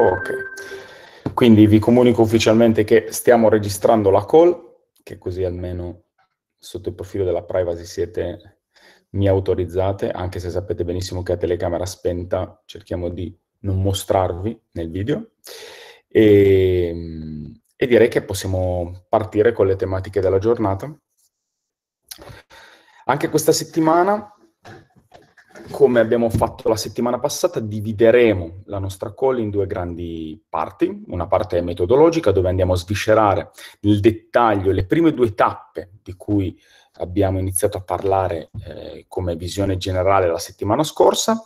Ok, quindi vi comunico ufficialmente che stiamo registrando la call, che così almeno sotto il profilo della privacy siete mi autorizzate, anche se sapete benissimo che a telecamera spenta cerchiamo di non mostrarvi nel video. E, ehm, e direi che possiamo partire con le tematiche della giornata. Anche questa settimana come abbiamo fatto la settimana passata, divideremo la nostra call in due grandi parti. Una parte metodologica, dove andiamo a sviscerare nel dettaglio le prime due tappe di cui abbiamo iniziato a parlare eh, come visione generale la settimana scorsa,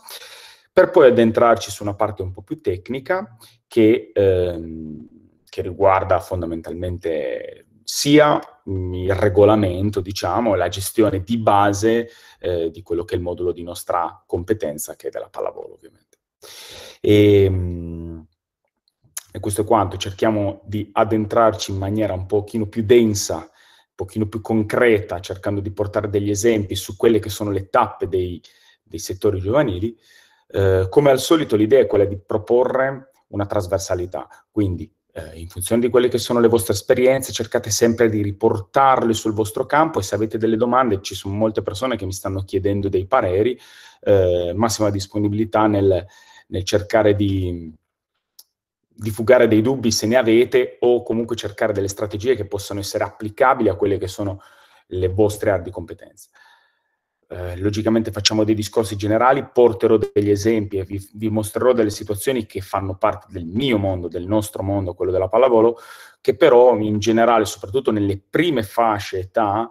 per poi addentrarci su una parte un po' più tecnica che, ehm, che riguarda fondamentalmente sia mm, il regolamento, diciamo, la gestione di base eh, di quello che è il modulo di nostra competenza, che è della pallavolo, ovviamente. E, ehm, e questo è quanto. Cerchiamo di addentrarci in maniera un pochino più densa un pochino più concreta, cercando di portare degli esempi su quelle che sono le tappe dei, dei settori giovanili, eh, come al solito l'idea è quella di proporre una trasversalità, quindi eh, in funzione di quelle che sono le vostre esperienze, cercate sempre di riportarle sul vostro campo e se avete delle domande, ci sono molte persone che mi stanno chiedendo dei pareri, eh, massima disponibilità nel, nel cercare di, di fugare dei dubbi se ne avete o comunque cercare delle strategie che possano essere applicabili a quelle che sono le vostre aree di competenza. Eh, logicamente facciamo dei discorsi generali, porterò degli esempi e vi, vi, mostrerò delle situazioni che fanno parte del mio mondo, del nostro mondo, quello della pallavolo, che però in generale, soprattutto nelle prime fasce età,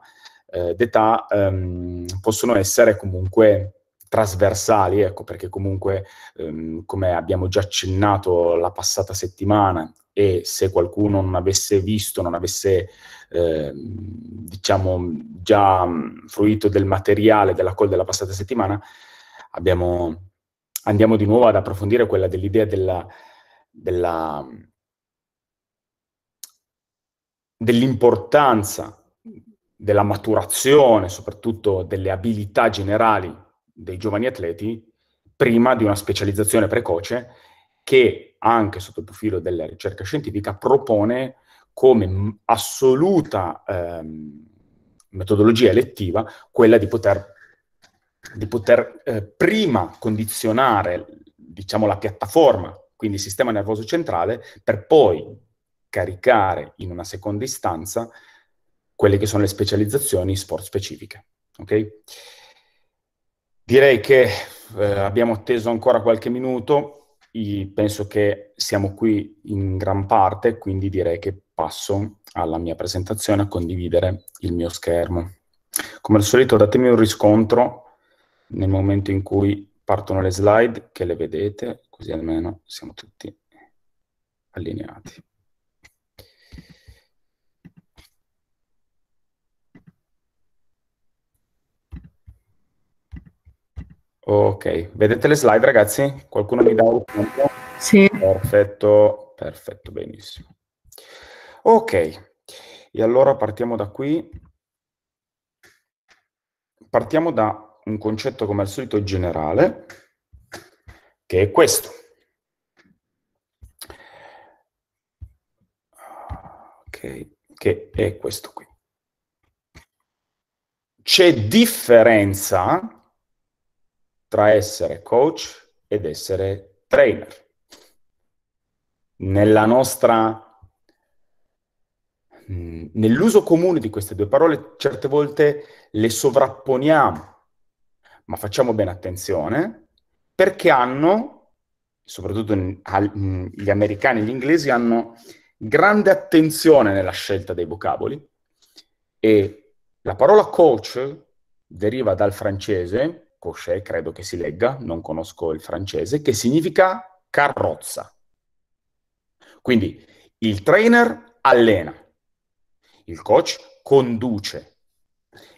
eh, d'età, ehm, possono essere comunque trasversali, ecco, perché comunque, ehm, come abbiamo già accennato la passata settimana, e se qualcuno non avesse visto, non avesse eh, diciamo già fruito del materiale della call della passata settimana, abbiamo, andiamo di nuovo ad approfondire quella dell'idea della, della, dell'importanza della maturazione, soprattutto delle abilità generali dei giovani atleti, prima di una specializzazione precoce che anche sotto il profilo della ricerca scientifica propone come assoluta ehm, metodologia elettiva quella di poter, di poter eh, prima condizionare diciamo, la piattaforma, quindi il sistema nervoso centrale, per poi caricare in una seconda istanza quelle che sono le specializzazioni sport specifiche. Okay? Direi che eh, abbiamo atteso ancora qualche minuto penso che siamo qui in gran parte, quindi direi che passo alla mia presentazione a condividere il mio schermo. Come al solito datemi un riscontro nel momento in cui partono le slide, che le vedete, così almeno siamo tutti allineati. Ok, vedete le slide ragazzi? Qualcuno mi dà un punto? Sì. Perfetto, perfetto, benissimo. Ok, e allora partiamo da qui. Partiamo da un concetto come al solito generale, che è questo. Ok, che è questo qui. C'è differenza tra essere coach ed essere trainer. Nella nostra, mm, nell'uso comune di queste due parole, certe volte le sovrapponiamo, ma facciamo bene attenzione perché hanno, soprattutto gli americani e gli inglesi, hanno grande attenzione nella scelta dei vocaboli e la parola coach deriva dal francese Cochet, credo che si legga, non conosco il francese, che significa carrozza. Quindi il trainer allena, il coach conduce.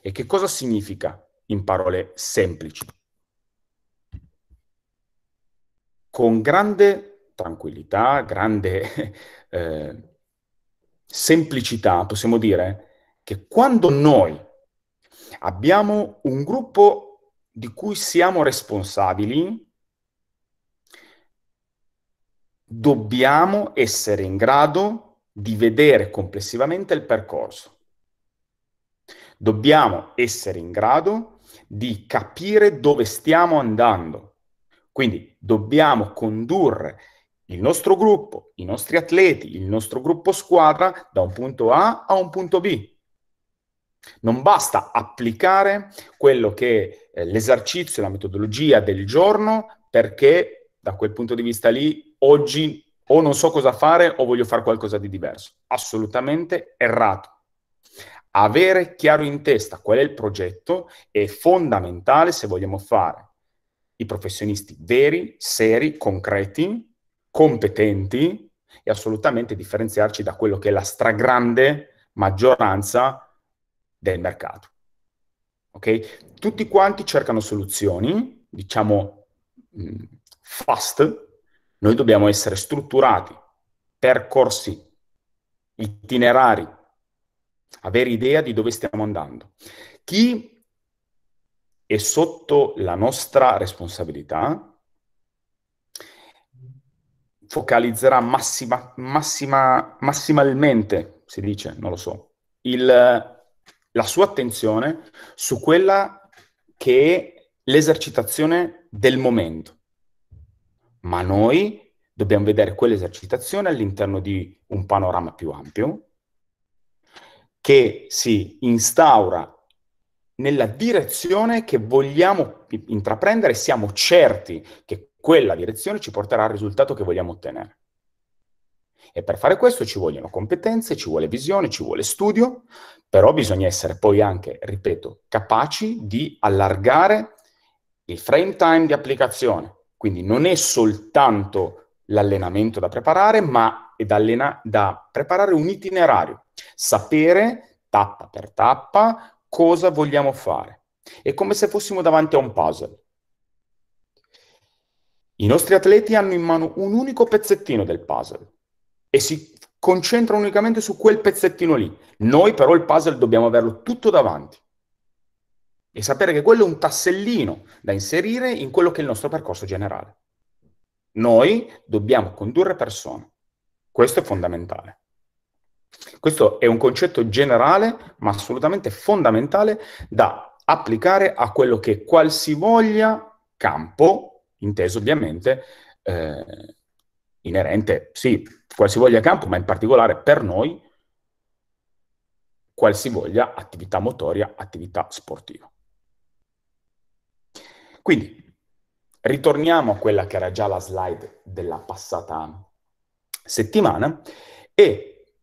E che cosa significa in parole semplici? Con grande tranquillità, grande eh, semplicità, possiamo dire che quando noi abbiamo un gruppo di cui siamo responsabili, dobbiamo essere in grado di vedere complessivamente il percorso. Dobbiamo essere in grado di capire dove stiamo andando. Quindi dobbiamo condurre il nostro gruppo, i nostri atleti, il nostro gruppo squadra da un punto A a un punto B non basta applicare quello che è eh, l'esercizio, la metodologia del giorno, perché da quel punto di vista lì oggi o non so cosa fare o voglio fare qualcosa di diverso. Assolutamente errato. Avere chiaro in testa qual è il progetto è fondamentale se vogliamo fare i professionisti veri, seri, concreti, competenti e assolutamente differenziarci da quello che è la stragrande maggioranza del mercato. Okay? Tutti quanti cercano soluzioni, diciamo mm, fast, noi dobbiamo essere strutturati, percorsi, itinerari, avere idea di dove stiamo andando. Chi è sotto la nostra responsabilità focalizzerà massima, massima, massimalmente, si dice, non lo so, il, la sua attenzione su quella che è l'esercitazione del momento. Ma noi dobbiamo vedere quell'esercitazione all'interno di un panorama più ampio che si instaura nella direzione che vogliamo intraprendere e siamo certi che quella direzione ci porterà al risultato che vogliamo ottenere. E per fare questo ci vogliono competenze, ci vuole visione, ci vuole studio, però bisogna essere poi anche, ripeto, capaci di allargare il frame time di applicazione. Quindi non è soltanto l'allenamento da preparare, ma è da, allena- da preparare un itinerario, sapere tappa per tappa cosa vogliamo fare. È come se fossimo davanti a un puzzle. I nostri atleti hanno in mano un unico pezzettino del puzzle e si concentrano unicamente su quel pezzettino lì. Noi però il puzzle dobbiamo averlo tutto davanti e sapere che quello è un tassellino da inserire in quello che è il nostro percorso generale. Noi dobbiamo condurre persone. Questo è fondamentale. Questo è un concetto generale, ma assolutamente fondamentale da applicare a quello che qualsivoglia campo, inteso ovviamente eh, inerente, sì, qualsivoglia campo, ma in particolare per noi qualsivoglia attività motoria, attività sportiva. Quindi, ritorniamo a quella che era già la slide della passata settimana e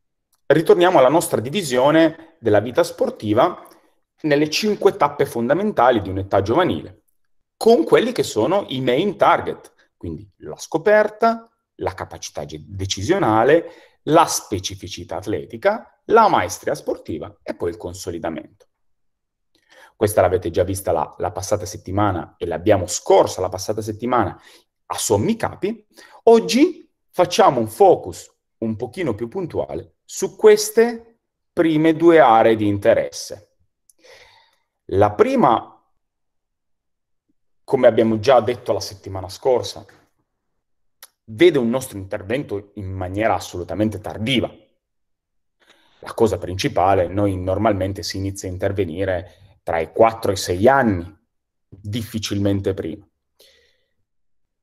ritorniamo alla nostra divisione della vita sportiva nelle cinque tappe fondamentali di un'età giovanile, con quelli che sono i main target, quindi la scoperta, la capacità decisionale, la specificità atletica, la maestria sportiva e poi il consolidamento. Questa l'avete già vista la, la passata settimana e l'abbiamo scorsa la passata settimana a sommi capi. Oggi facciamo un focus un pochino più puntuale su queste prime due aree di interesse. La prima, come abbiamo già detto la settimana scorsa, vede un nostro intervento in maniera assolutamente tardiva. La cosa principale, noi normalmente si inizia a intervenire tra i 4 e i 6 anni, difficilmente prima.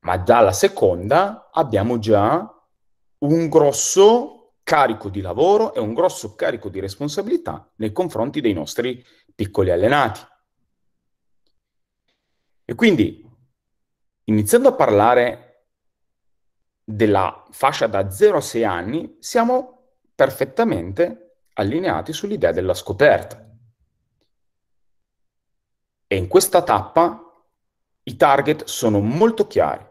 Ma dalla seconda abbiamo già un grosso carico di lavoro e un grosso carico di responsabilità nei confronti dei nostri piccoli allenati. E quindi, iniziando a parlare della fascia da 0 a 6 anni siamo perfettamente allineati sull'idea della scoperta. E in questa tappa i target sono molto chiari.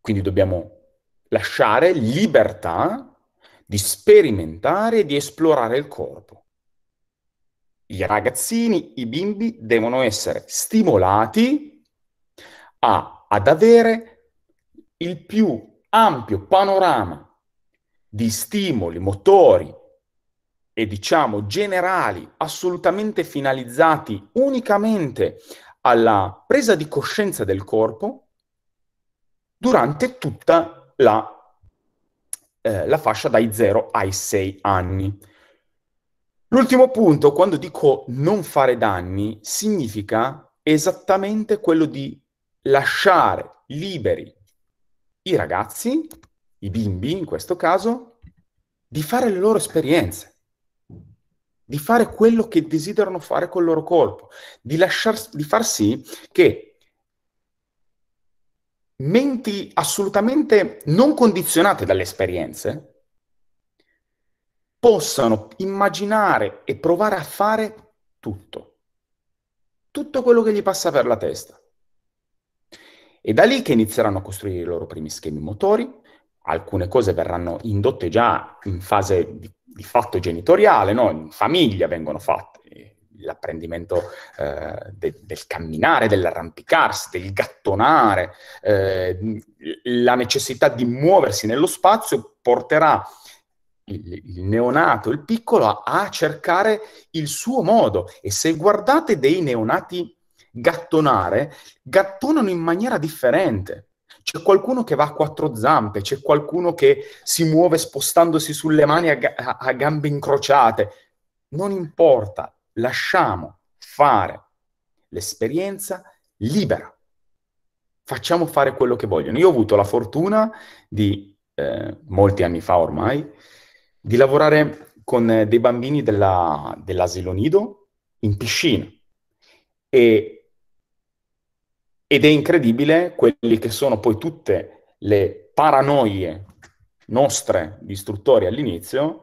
Quindi dobbiamo lasciare libertà di sperimentare e di esplorare il corpo. I ragazzini, i bimbi devono essere stimolati a, ad avere il più ampio panorama di stimoli motori e diciamo generali assolutamente finalizzati unicamente alla presa di coscienza del corpo durante tutta la, eh, la fascia dai 0 ai 6 anni. L'ultimo punto, quando dico non fare danni, significa esattamente quello di lasciare liberi i ragazzi, i bimbi in questo caso, di fare le loro esperienze, di fare quello che desiderano fare col loro corpo, di, lasciar, di far sì che menti assolutamente non condizionate dalle esperienze possano immaginare e provare a fare tutto, tutto quello che gli passa per la testa. È da lì che inizieranno a costruire i loro primi schemi motori, alcune cose verranno indotte già in fase di, di fatto genitoriale, no? in famiglia vengono fatte, l'apprendimento eh, de, del camminare, dell'arrampicarsi, del gattonare, eh, la necessità di muoversi nello spazio porterà il, il neonato, il piccolo, a, a cercare il suo modo. E se guardate dei neonati gattonare, gattonano in maniera differente. C'è qualcuno che va a quattro zampe, c'è qualcuno che si muove spostandosi sulle mani a, ga- a gambe incrociate. Non importa, lasciamo fare l'esperienza libera. Facciamo fare quello che vogliono. Io ho avuto la fortuna di, eh, molti anni fa ormai, di lavorare con eh, dei bambini della, dell'asilo nido in piscina e ed è incredibile quelli che sono poi tutte le paranoie nostre di istruttori all'inizio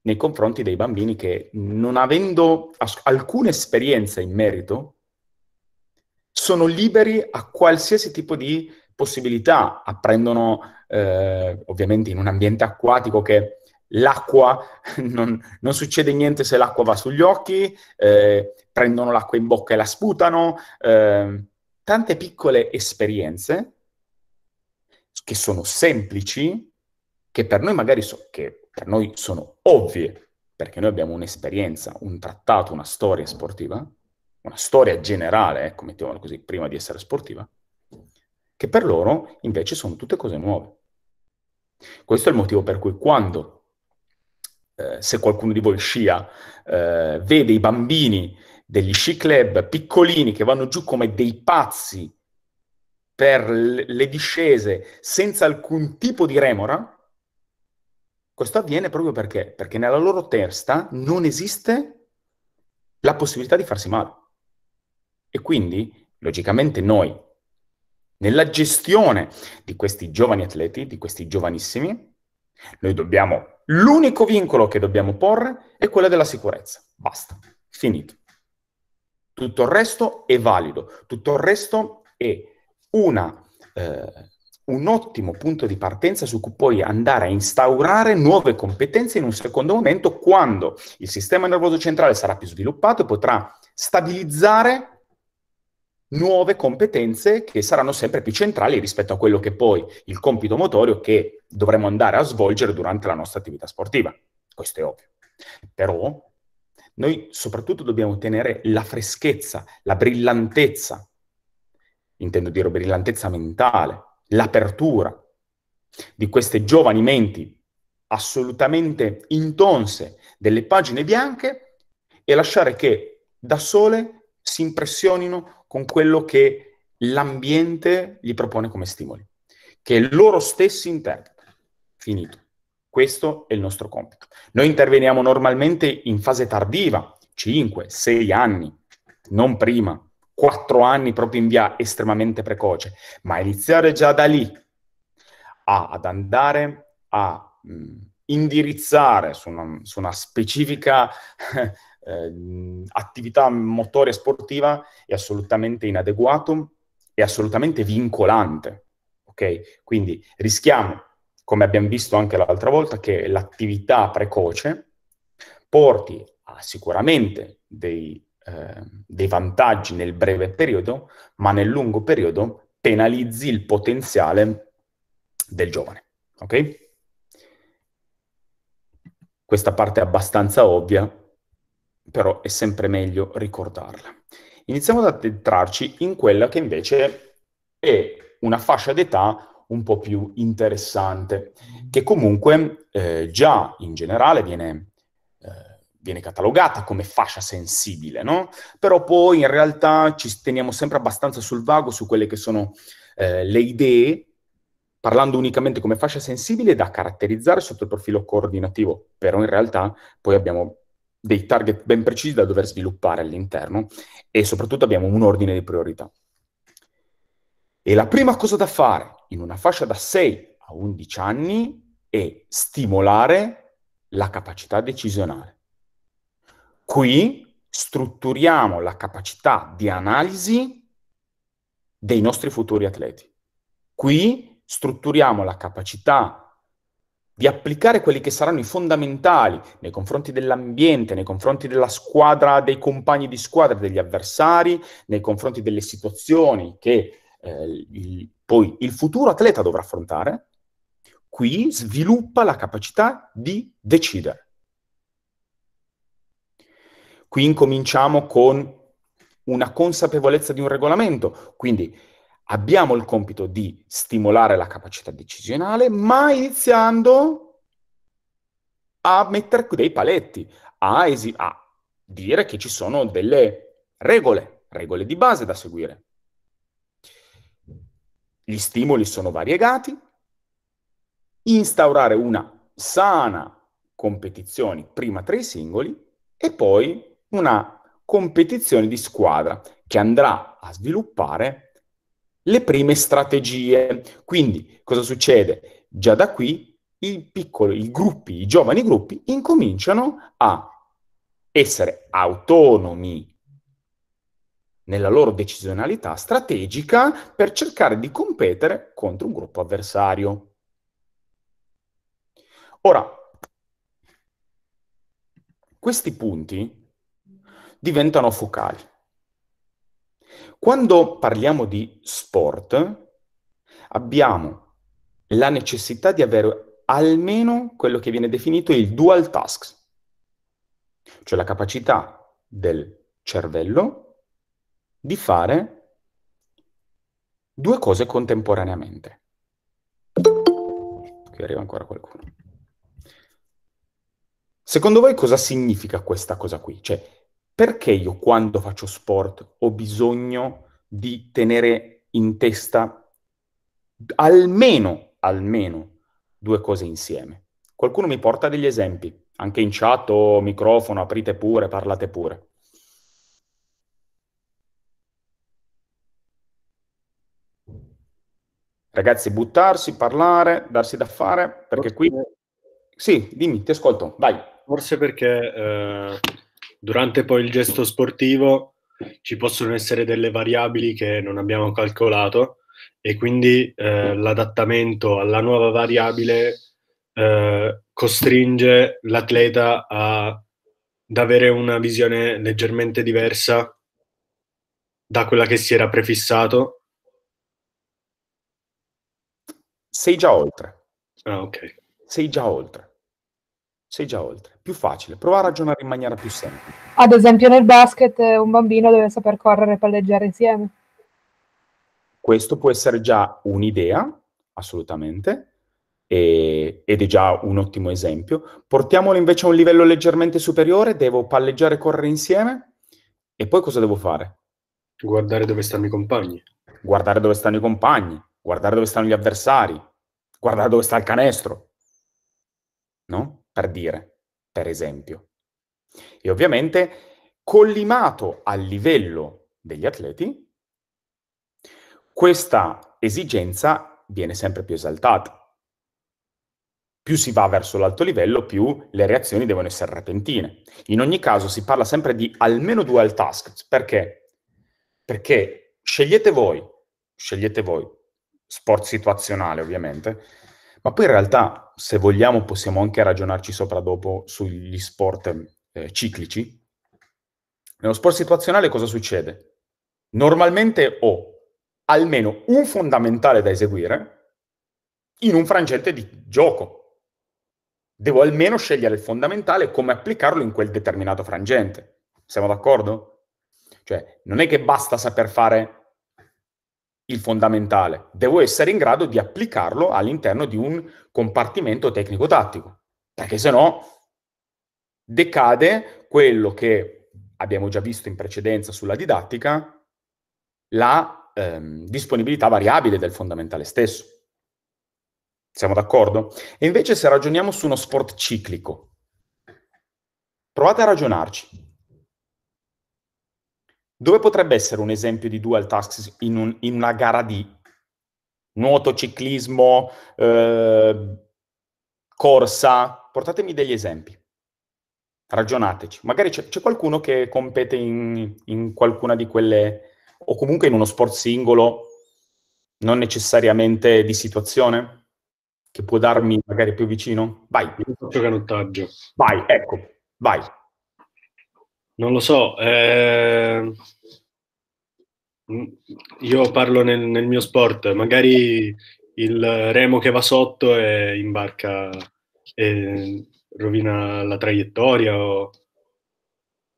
nei confronti dei bambini che non avendo as- alcuna esperienza in merito sono liberi a qualsiasi tipo di possibilità, apprendono eh, ovviamente in un ambiente acquatico che l'acqua, non, non, succede niente se l'acqua va sugli occhi, eh, prendono l'acqua in bocca e la sputano, eh, tante piccole esperienze che sono semplici, che per noi magari so, per noi sono ovvie, perché noi abbiamo un'esperienza, un trattato, una storia sportiva, una storia generale, ecco, mettiamola così, prima di essere sportiva, che per loro invece sono tutte cose nuove. Questo è il motivo per cui quando, eh, se qualcuno di voi scia, eh, vede i bambini degli sci club piccolini che vanno giù come dei pazzi per le discese senza alcun tipo di remora, questo avviene proprio perché? Perché nella loro testa non esiste la possibilità di farsi male. E quindi, logicamente, noi, nella gestione di questi giovani atleti, di questi giovanissimi, noi dobbiamo, l'unico vincolo che dobbiamo porre è quello della sicurezza. Basta, finito. Tutto il resto è valido, tutto il resto è una, eh, un ottimo punto di partenza su cui puoi andare a instaurare nuove competenze in un secondo momento quando il sistema nervoso centrale sarà più sviluppato e potrà stabilizzare nuove competenze che saranno sempre più centrali rispetto a quello che poi il compito motorio che dovremo andare a svolgere durante la nostra attività sportiva. Questo è ovvio. Però noi soprattutto dobbiamo tenere la freschezza, la brillantezza, intendo dire brillantezza mentale, l'apertura di queste giovani menti assolutamente intonse delle pagine bianche e lasciare che da sole si impressionino con quello che l'ambiente gli propone come stimoli, che loro stessi interpretano. Finito. Questo è il nostro compito. Noi interveniamo normalmente in fase tardiva, 5, 6 anni, non prima, 4 anni proprio in via estremamente precoce, ma iniziare già da lì a, ad andare a mh, mm, indirizzare su una, su una specifica eh, mm, attività motoria sportiva è assolutamente inadeguato, è assolutamente vincolante. Okay? Quindi rischiamo come abbiamo visto anche l'altra volta, che l'attività precoce porti a sicuramente dei, eh, dei vantaggi nel breve periodo, ma nel lungo periodo penalizzi il potenziale del giovane. Ok? Questa parte è abbastanza ovvia, però è sempre meglio ricordarla. Iniziamo ad addentrarci in quella che invece è una fascia d'età un po' più interessante, mm-hmm. che comunque eh, già in generale viene, eh, viene, catalogata come fascia sensibile, no? Però poi in realtà ci teniamo sempre abbastanza sul vago su quelle che sono eh, le idee, parlando unicamente come fascia sensibile, da caratterizzare sotto il profilo coordinativo, però in realtà poi abbiamo dei target ben precisi da dover sviluppare all'interno e soprattutto abbiamo un ordine di priorità. E la prima cosa da fare in una fascia da 6 a 11 anni è stimolare la capacità decisionale. Qui strutturiamo la capacità di analisi dei nostri futuri atleti. Qui strutturiamo la capacità di applicare quelli che saranno i fondamentali nei confronti dell'ambiente, nei confronti della squadra, dei compagni di squadra, degli avversari, nei confronti delle situazioni che eh, il, poi il futuro atleta dovrà affrontare, qui sviluppa la capacità di decidere. Qui incominciamo con una consapevolezza di un regolamento, quindi abbiamo il compito di stimolare la capacità decisionale, ma iniziando a mettere dei paletti, a, esi- a dire che ci sono delle regole, regole di base da seguire. Gli stimoli sono variegati, instaurare una sana competizione prima tra i singoli e poi una competizione di squadra che andrà a sviluppare le prime strategie. Quindi cosa succede? Già da qui i piccoli, i gruppi, i giovani gruppi incominciano a essere autonomi nella loro decisionalità strategica per cercare di competere contro un gruppo avversario. Ora, questi punti diventano focali. Quando parliamo di sport, abbiamo la necessità di avere almeno quello che viene definito il dual task, cioè la capacità del cervello di fare due cose contemporaneamente. Qui arriva ancora qualcuno. Secondo voi cosa significa questa cosa qui? Cioè, perché io quando faccio sport ho bisogno di tenere in testa almeno, almeno due cose insieme? Qualcuno mi porta degli esempi, anche in chat o microfono, aprite pure, parlate pure. Ragazzi, buttarsi, parlare, darsi da fare, perché qui... Sì, dimmi, ti ascolto, vai. Forse perché eh, durante poi il gesto sportivo ci possono essere delle variabili che non abbiamo calcolato e quindi eh, l'adattamento alla nuova variabile eh, costringe l'atleta a, ad avere una visione leggermente diversa da quella che si era prefissato sei già oltre. Ah, ok. Sei già oltre. Sei già oltre. Più facile. Prova a ragionare in maniera più semplice. Ad esempio nel basket eh, un bambino deve saper correre e palleggiare insieme. Questo può essere già un'idea, assolutamente, e, ed è già un ottimo esempio. Portiamolo invece a un livello leggermente superiore, devo palleggiare e correre insieme, e poi cosa devo fare? Guardare dove stanno i compagni. Guardare dove stanno i compagni, guardare dove stanno gli avversari, guardare dove sta il canestro, no? Per dire, per esempio. E ovviamente collimato al livello degli atleti, questa esigenza viene sempre più esaltata. Più si va verso l'alto livello, più le reazioni devono essere repentine. In ogni caso si parla sempre di almeno dual task. Perché? Perché scegliete voi, scegliete voi, sport situazionale ovviamente, ma poi in realtà se vogliamo possiamo anche ragionarci sopra dopo sugli sport eh, ciclici. Nello sport situazionale cosa succede? Normalmente ho almeno un fondamentale da eseguire in un frangente di gioco. Devo almeno scegliere il fondamentale e come applicarlo in quel determinato frangente. Siamo d'accordo? Cioè, non è che basta saper fare il fondamentale, devo essere in grado di applicarlo all'interno di un compartimento tecnico-tattico, perché se no decade quello che abbiamo già visto in precedenza sulla didattica, la ehm, disponibilità variabile del fondamentale stesso. Siamo d'accordo? E invece se ragioniamo su uno sport ciclico, provate a ragionarci. Dove potrebbe essere un esempio di dual tasks in, un, in una gara di nuoto, ciclismo, eh, corsa? Portatemi degli esempi. Ragionateci. Magari c'è, c'è qualcuno che compete in, in, qualcuna di quelle, o comunque in uno sport singolo, non necessariamente di situazione, che può darmi magari più vicino. Vai. Il canottaggio. Vai, ecco, vai. Non lo so, eh, io parlo nel, nel, mio sport, magari il remo che va sotto e imbarca e rovina la traiettoria. O...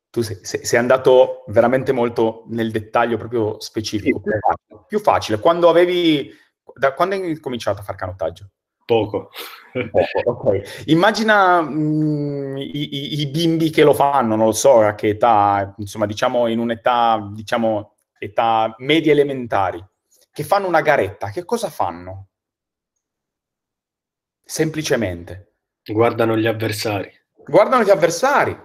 Tu sei, sei, andato veramente molto nel dettaglio proprio specifico. Sì. Più, facile, più facile, quando avevi, da quando hai cominciato a fare canottaggio? Poco. Poco okay. Immagina mh, mm, i, i, bimbi che lo fanno, non lo so a che età, insomma, diciamo in un'età, diciamo, età media elementari, che fanno una garetta. Che cosa fanno? Semplicemente. Guardano gli avversari. Guardano gli avversari.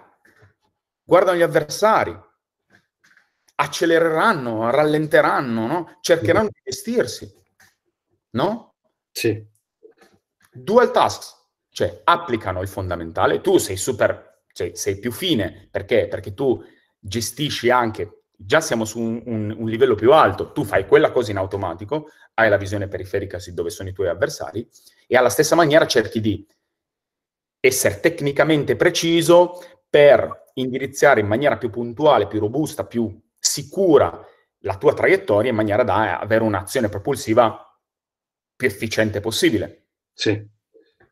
Guardano gli avversari. Accelereranno, rallenteranno, no? Cercheranno sì. di vestirsi, no? Sì. Dual tasks, cioè applicano il fondamentale, tu sei super, cioè sei più fine, perché? Perché tu gestisci anche, già siamo su un, un, un livello più alto, tu fai quella cosa in automatico, hai la visione periferica su dove sono i tuoi avversari e alla stessa maniera cerchi di essere tecnicamente preciso per indirizzare in maniera più puntuale, più robusta, più sicura la tua traiettoria in maniera da avere un'azione propulsiva più efficiente possibile. Sì.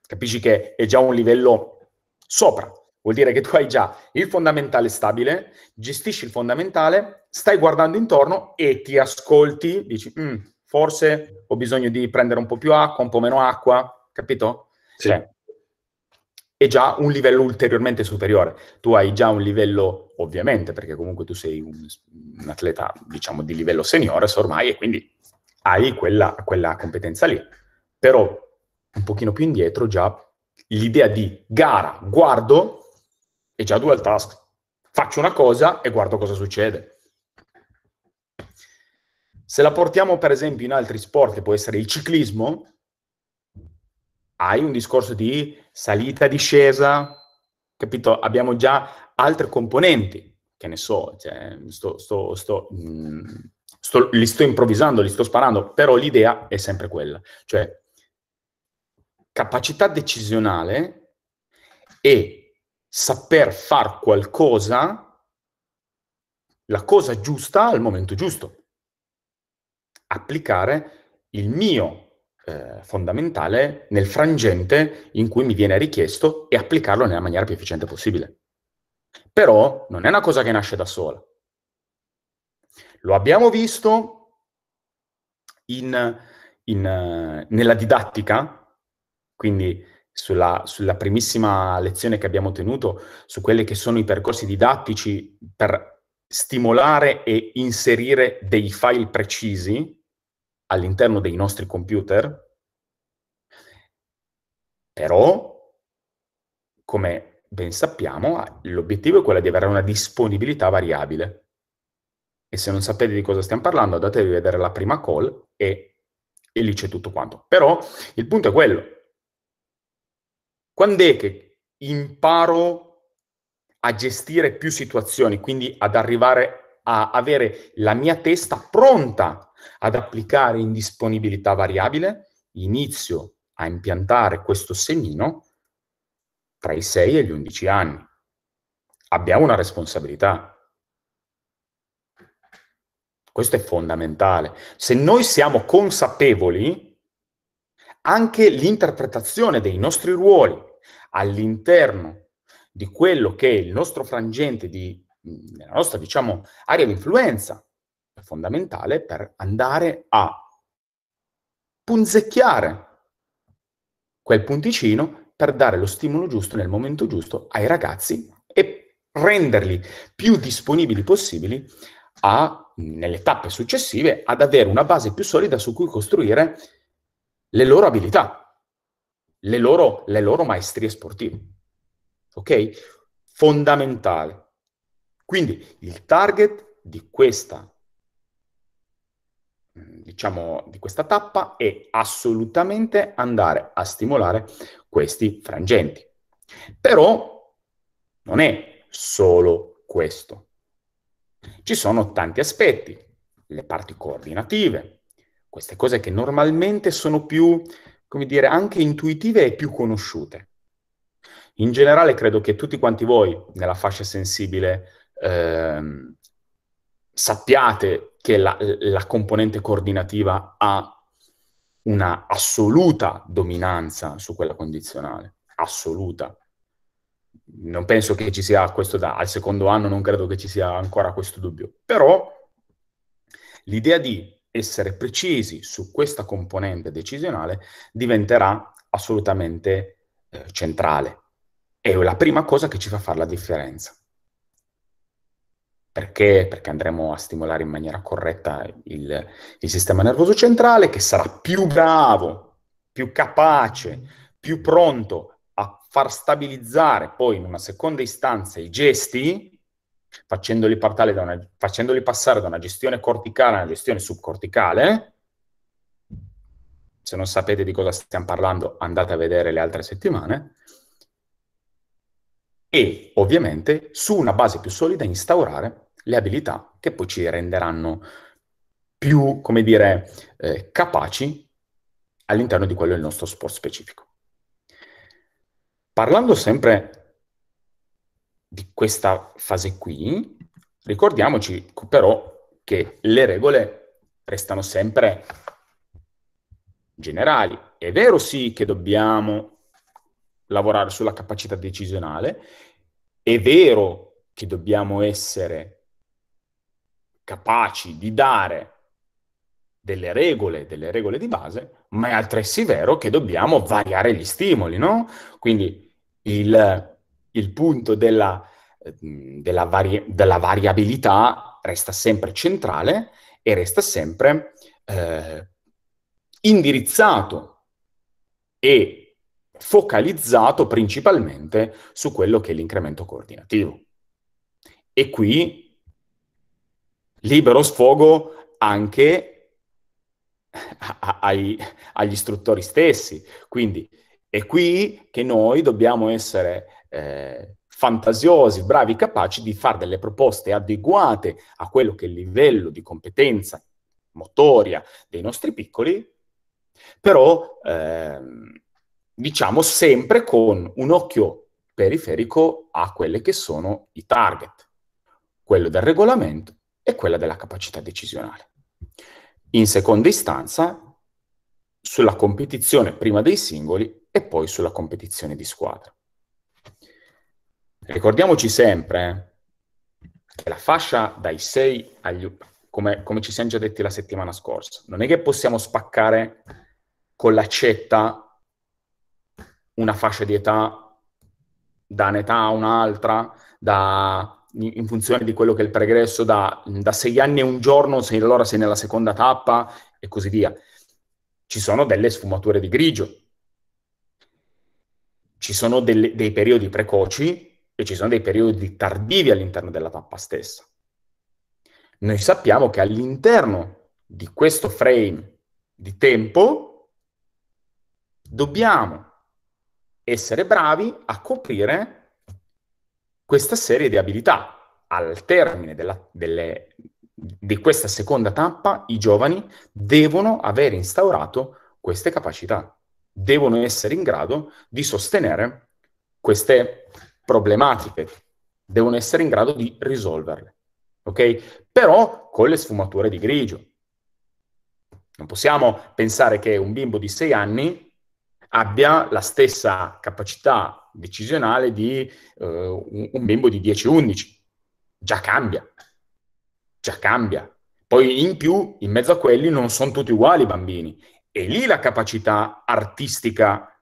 Capisci che è già un livello sopra. Vuol dire che tu hai già il fondamentale stabile, gestisci il fondamentale, stai guardando intorno e ti ascolti, dici, mm, forse ho bisogno di prendere un po' più acqua, un po' meno acqua, capito? Sì. Cioè, è già un livello ulteriormente superiore. Tu hai già un livello, ovviamente, perché comunque tu sei un, un atleta, diciamo, di livello seniore ormai e quindi hai quella, quella competenza lì. Però un pochino più indietro, già l'idea di gara, guardo, è già dual task. Faccio una cosa e guardo cosa succede. Se la portiamo per esempio in altri sport, che può essere il ciclismo, hai un discorso di salita, discesa, capito? Abbiamo già altre componenti, che ne so, cioè, sto, sto, sto, mh, mm, sto, li sto improvvisando, li sto sparando, però l'idea è sempre quella. Cioè, capacità decisionale e saper far qualcosa, la cosa giusta al momento giusto. Applicare il mio eh, fondamentale nel frangente in cui mi viene richiesto e applicarlo nella maniera più efficiente possibile. Però non è una cosa che nasce da sola. Lo abbiamo visto in, in, eh, nella didattica quindi sulla, sulla, primissima lezione che abbiamo tenuto, su quelli che sono i percorsi didattici per stimolare e inserire dei file precisi all'interno dei nostri computer, però, come ben sappiamo, l'obiettivo è quello di avere una disponibilità variabile. E se non sapete di cosa stiamo parlando, andatevi a vedere la prima call e, e lì c'è tutto quanto. Però il punto è quello, quando è che imparo a gestire più situazioni, quindi ad arrivare a avere la mia testa pronta ad applicare indisponibilità variabile, inizio a impiantare questo semino tra i 6 e gli 11 anni. Abbiamo una responsabilità. Questo è fondamentale. Se noi siamo consapevoli anche l'interpretazione dei nostri ruoli all'interno di quello che è il nostro frangente di, nella nostra, diciamo, area di influenza è fondamentale per andare a punzecchiare quel punticino per dare lo stimolo giusto nel momento giusto ai ragazzi e renderli più disponibili possibili a, nelle tappe successive ad avere una base più solida su cui costruire le loro abilità, le loro, le loro maestrie sportive. Ok? Fondamentale. Quindi il target di questa diciamo, di questa tappa è assolutamente andare a stimolare questi frangenti. Però non è solo questo. Ci sono tanti aspetti, le parti coordinative, queste cose che normalmente sono più, come dire, anche intuitive e più conosciute. In generale credo che tutti quanti voi nella fascia sensibile ehm, sappiate che la, la componente coordinativa ha una assoluta dominanza su quella condizionale, assoluta. Non penso che ci sia questo da, al secondo anno, non credo che ci sia ancora questo dubbio, però l'idea di essere precisi su questa componente decisionale diventerà assolutamente eh, centrale. È la prima cosa che ci fa fare la differenza. Perché? Perché andremo a stimolare in maniera corretta il, il sistema nervoso centrale che sarà più bravo, più capace, più pronto a far stabilizzare poi in una seconda istanza i gesti facendoli, una, facendoli passare da una gestione corticale a una gestione subcorticale. Se non sapete di cosa stiamo parlando, andate a vedere le altre settimane. E ovviamente su una base più solida instaurare le abilità che poi ci renderanno più, come dire, eh, capaci all'interno di quello del nostro sport specifico. Parlando sempre di questa fase qui, ricordiamoci però che le regole restano sempre generali. È vero sì che dobbiamo lavorare sulla capacità decisionale, è vero che dobbiamo essere capaci di dare delle regole, delle regole di base, ma è altresì vero che dobbiamo variare gli stimoli, no? Quindi il il punto della, ehm, della, vari- della variabilità resta sempre centrale e resta sempre eh, indirizzato e focalizzato principalmente su quello che è l'incremento coordinativo. E qui libero sfogo anche ai, agli istruttori stessi. Quindi è qui che noi dobbiamo essere eh, fantasiosi, bravi, capaci di fare delle proposte adeguate a quello che è il livello di competenza motoria dei nostri piccoli, però ehm, diciamo sempre con un occhio periferico a quelli che sono i target, quello del regolamento e quella della capacità decisionale. In seconda istanza, sulla competizione prima dei singoli e poi sulla competizione di squadra. Ricordiamoci sempre eh, che la fascia dai 6 agli... Come, come ci siamo già detti la settimana scorsa, non è che possiamo spaccare con l'accetta una fascia di età da un'età a un'altra, da, in funzione di quello che è il pregresso, da, da sei anni e un giorno, se allora sei nella seconda tappa e così via. Ci sono delle sfumature di grigio, ci sono delle, dei periodi precoci e ci sono dei periodi tardivi all'interno della tappa stessa. Noi sappiamo che all'interno di questo frame di tempo dobbiamo essere bravi a coprire questa serie di abilità. Al termine della, delle, di questa seconda tappa i giovani devono aver instaurato queste capacità, devono essere in grado di sostenere queste problematiche, devono essere in grado di risolverle. Ok? Però con le sfumature di grigio. Non possiamo pensare che un bimbo di 6 anni abbia la stessa capacità decisionale di eh, un, un bimbo di 10-11. Già cambia. Già cambia. Poi in più, in mezzo a quelli, non sono tutti uguali i bambini. E lì la capacità artistica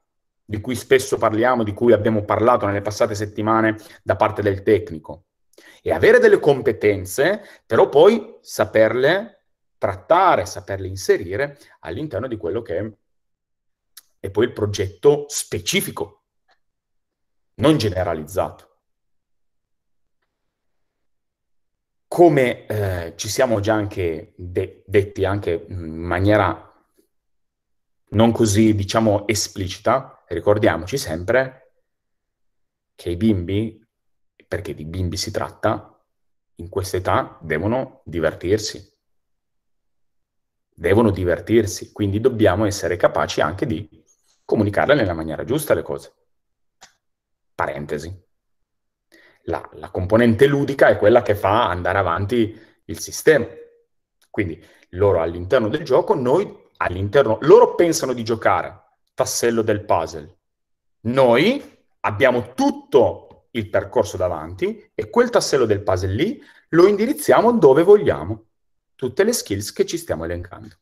di cui spesso parliamo, di cui abbiamo parlato nelle passate settimane da parte del tecnico. E avere delle competenze, però poi saperle trattare, saperle inserire all'interno di quello che è poi il progetto specifico, non generalizzato. Come eh, ci siamo già anche de- detti anche in maniera non così, diciamo, esplicita, ricordiamoci sempre che i bimbi, perché di bimbi si tratta, in questa età devono divertirsi. Devono divertirsi, quindi dobbiamo essere capaci anche di comunicarle nella maniera giusta le cose. Parentesi. La, la componente ludica è quella che fa andare avanti il sistema. Quindi loro all'interno del gioco, noi all'interno, loro pensano di giocare, tassello del puzzle. Noi abbiamo tutto il percorso davanti e quel tassello del puzzle lì lo indirizziamo dove vogliamo, tutte le skills che ci stiamo elencando.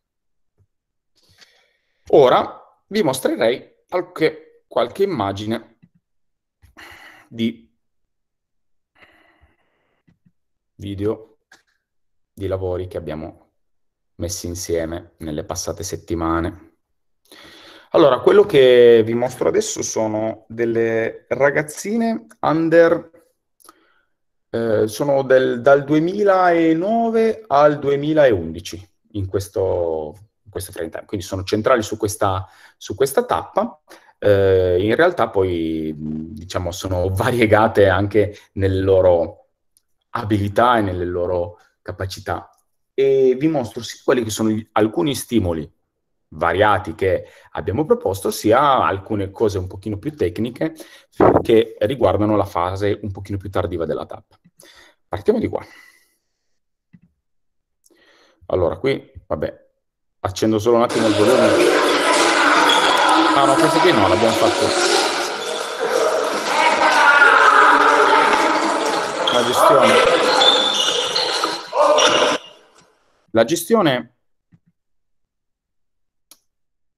Ora vi mostrerei qualche, qualche immagine di video di lavori che abbiamo messi insieme nelle passate settimane. Allora, quello che vi mostro adesso sono delle ragazzine under, eh, sono del, dal 2009 al 2011 in questo, in questo frame time, quindi sono centrali su questa, su questa tappa. Eh, in realtà poi diciamo sono variegate anche nelle loro abilità e nelle loro capacità. E vi mostro sì, quelli che sono gli, alcuni stimoli variati che abbiamo proposto, sia alcune cose un pochino più tecniche che riguardano la fase un pochino più tardiva della tappa. Partiamo di qua. Allora, qui, vabbè, accendo solo un attimo il volume. Ah no, questo qui no, l'abbiamo fatto. La gestione. La gestione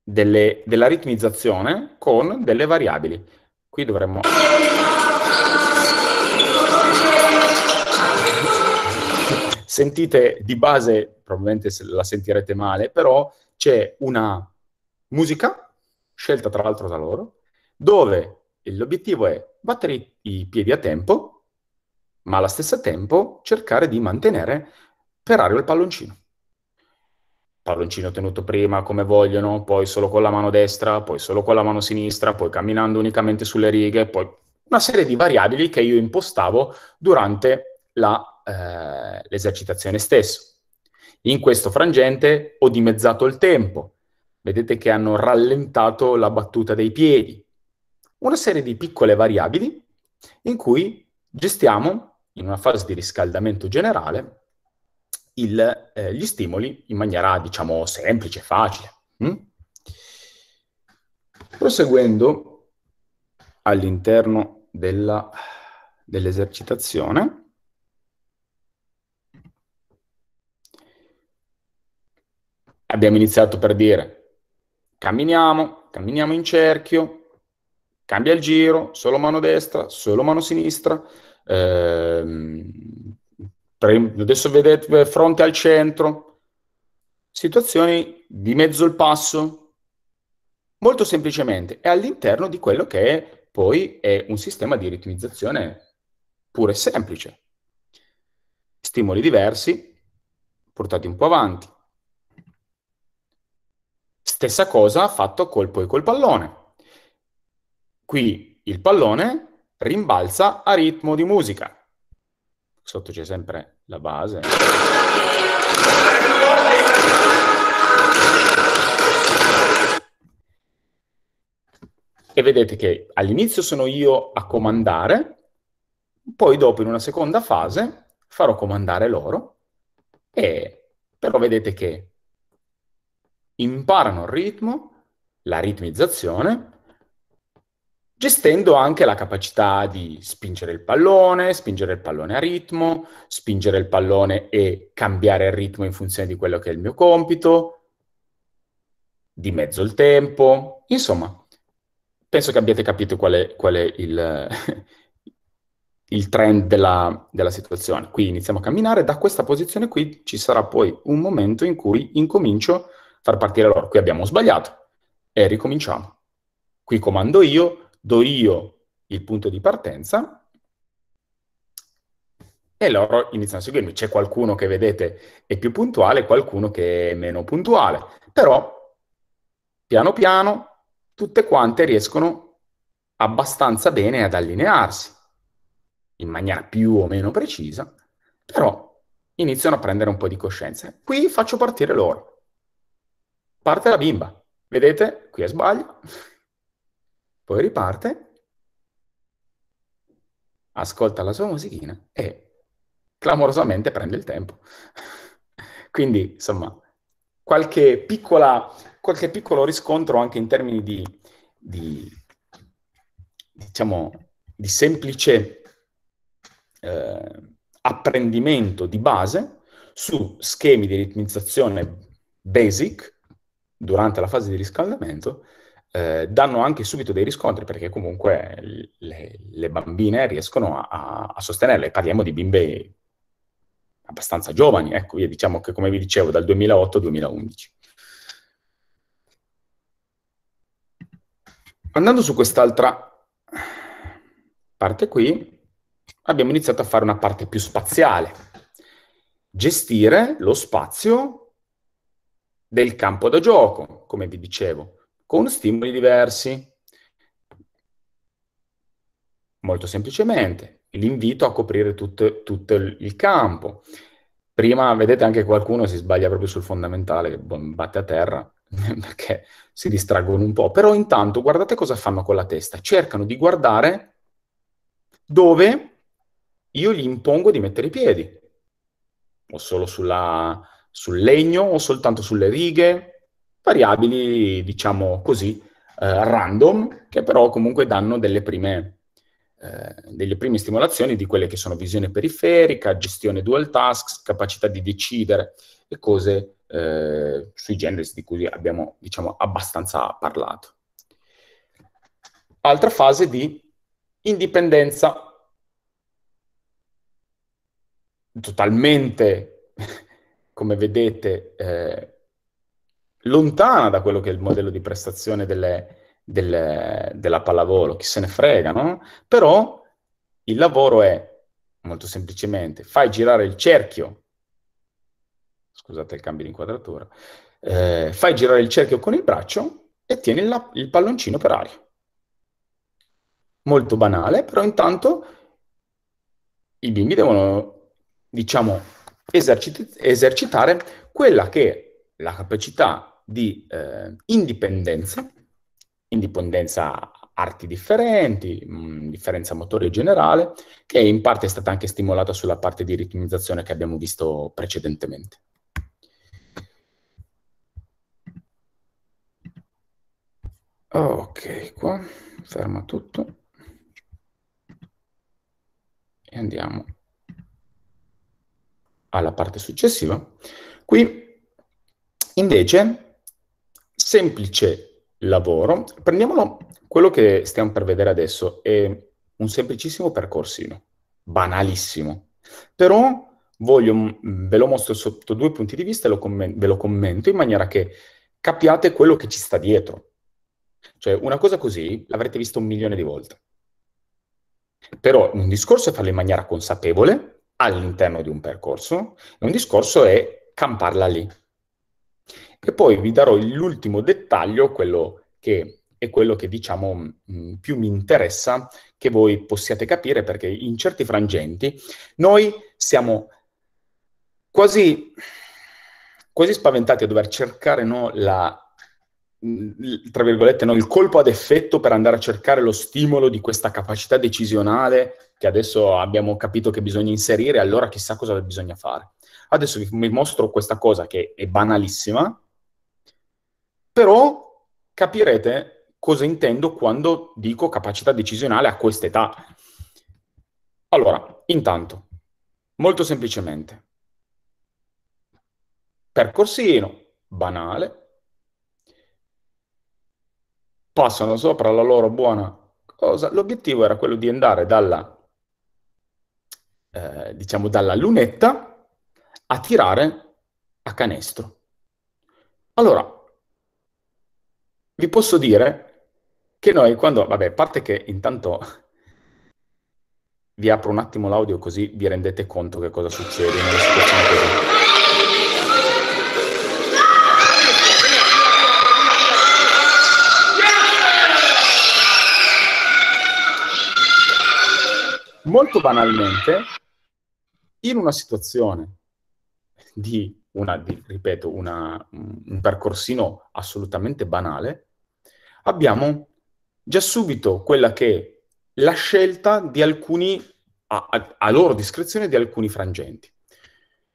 delle, della ritmizzazione con delle variabili. Qui dovremmo... Sentite di base, probabilmente la sentirete male, però c'è una musica, scelta tra l'altro da loro, dove l'obiettivo è battere i piedi a tempo, ma allo stesso tempo cercare di mantenere per aria il palloncino palloncino tenuto prima come vogliono, poi solo con la mano destra, poi solo con la mano sinistra, poi camminando unicamente sulle righe, poi una serie di variabili che io impostavo durante la, eh, l'esercitazione stesso. In questo frangente ho dimezzato il tempo, vedete che hanno rallentato la battuta dei piedi, una serie di piccole variabili in cui gestiamo in una fase di riscaldamento generale il, eh, gli stimoli in maniera, diciamo, semplice, facile. Mm? Proseguendo all'interno della, dell'esercitazione, abbiamo iniziato per dire camminiamo, camminiamo in cerchio, cambia il giro, solo mano destra, solo mano sinistra, ehm, adesso vedete eh, fronte al centro, situazioni di mezzo il passo, molto semplicemente, è all'interno di quello che è, poi è un sistema di ritmizzazione pure semplice. Stimoli diversi, portati un po' avanti. Stessa cosa fatto col, poi col pallone. Qui il pallone rimbalza a ritmo di musica sotto c'è sempre la base. E vedete che all'inizio sono io a comandare, poi dopo in una seconda fase farò comandare loro, e però vedete che imparano il ritmo, la ritmizzazione, gestendo anche la capacità di spingere il pallone, spingere il pallone a ritmo, spingere il pallone e cambiare il ritmo in funzione di quello che è il mio compito, di mezzo il tempo, insomma, penso che abbiate capito qual è, qual è il, il, trend della, della situazione. Qui iniziamo a camminare, da questa posizione qui ci sarà poi un momento in cui incomincio a far partire loro. Qui abbiamo sbagliato e ricominciamo. Qui comando io, do io il punto di partenza e loro iniziano a seguirmi. C'è qualcuno che vedete è più puntuale, qualcuno che è meno puntuale, però piano piano tutte quante riescono abbastanza bene ad allinearsi in maniera più o meno precisa, però iniziano a prendere un po' di coscienza. Qui faccio partire loro. Parte la bimba. Vedete? Qui è sbaglio. Poi riparte, ascolta la sua musichina e clamorosamente prende il tempo. Quindi, insomma, qualche, piccola, qualche piccolo riscontro anche in termini di, di diciamo, di semplice eh, apprendimento di base su schemi di ritmizzazione basic durante la fase di riscaldamento eh, danno anche subito dei riscontri perché comunque le, le bambine riescono a, a, sostenerle. Parliamo di bimbe abbastanza giovani, ecco, io diciamo che come vi dicevo dal 2008 al 2011. Andando su quest'altra parte qui, abbiamo iniziato a fare una parte più spaziale. Gestire lo spazio del campo da gioco, come vi dicevo con stimoli diversi. Molto semplicemente, l'invito a coprire tutto, tutto il campo. Prima, vedete, anche qualcuno si sbaglia proprio sul fondamentale, boh, batte a terra, perché si distraggono un po'. Però intanto, guardate cosa fanno con la testa. Cercano di guardare dove io gli impongo di mettere i piedi. O solo sulla, sul legno, o soltanto sulle righe, variabili, diciamo così, eh, random, che però comunque danno delle prime, eh, delle prime stimolazioni di quelle che sono visione periferica, gestione dual tasks, capacità di decidere e cose eh, sui generi di cui abbiamo diciamo, abbastanza parlato. Altra fase di indipendenza totalmente, come vedete, eh, lontana da quello che è il modello di prestazione delle, delle, della pallavolo, chi se ne frega, no? Però il lavoro è, molto semplicemente, fai girare il cerchio, scusate il cambio di inquadratura, eh, fai girare il cerchio con il braccio e tieni la, il palloncino per aria. Molto banale, però intanto i bimbi devono, diciamo, esercit- esercitare quella che è la capacità di eh, indipendenza, indipendenza arti differenti, mh, differenza motore generale, che in parte è stata anche stimolata sulla parte di ritmizzazione che abbiamo visto precedentemente. Ok, qua ferma tutto e andiamo alla parte successiva. Qui invece semplice lavoro. Prendiamolo, quello che stiamo per vedere adesso è un semplicissimo percorsino, banalissimo, però voglio, mm, ve lo mostro sotto due punti di vista e lo commen- ve lo commento in maniera che capiate quello che ci sta dietro. Cioè, una cosa così l'avrete vista un milione di volte. Però un discorso è farlo in maniera consapevole all'interno di un percorso, e un discorso è camparla lì. E poi vi darò l'ultimo dettaglio, quello che è quello che diciamo mm, più mi interessa che voi possiate capire perché in certi frangenti noi siamo quasi, quasi spaventati a dover cercare no, la, tra virgolette, no, il colpo ad effetto per andare a cercare lo stimolo di questa capacità decisionale che adesso abbiamo capito che bisogna inserire, allora chissà cosa bisogna fare. Adesso vi mostro questa cosa che è banalissima, però capirete cosa intendo quando dico capacità decisionale a quest'età. Allora, intanto, molto semplicemente, percorsino banale, passano sopra la loro buona cosa. L'obiettivo era quello di andare dalla, eh, diciamo, dalla lunetta a tirare a canestro. Allora, vi posso dire che noi quando, vabbè, a parte che intanto vi apro un attimo l'audio così vi rendete conto che cosa succede nella situazione così. Molto banalmente, in una situazione di, una, di ripeto, una, un percorsino assolutamente banale, abbiamo già subito quella che è la scelta di alcuni, a, a, loro discrezione, di alcuni frangenti.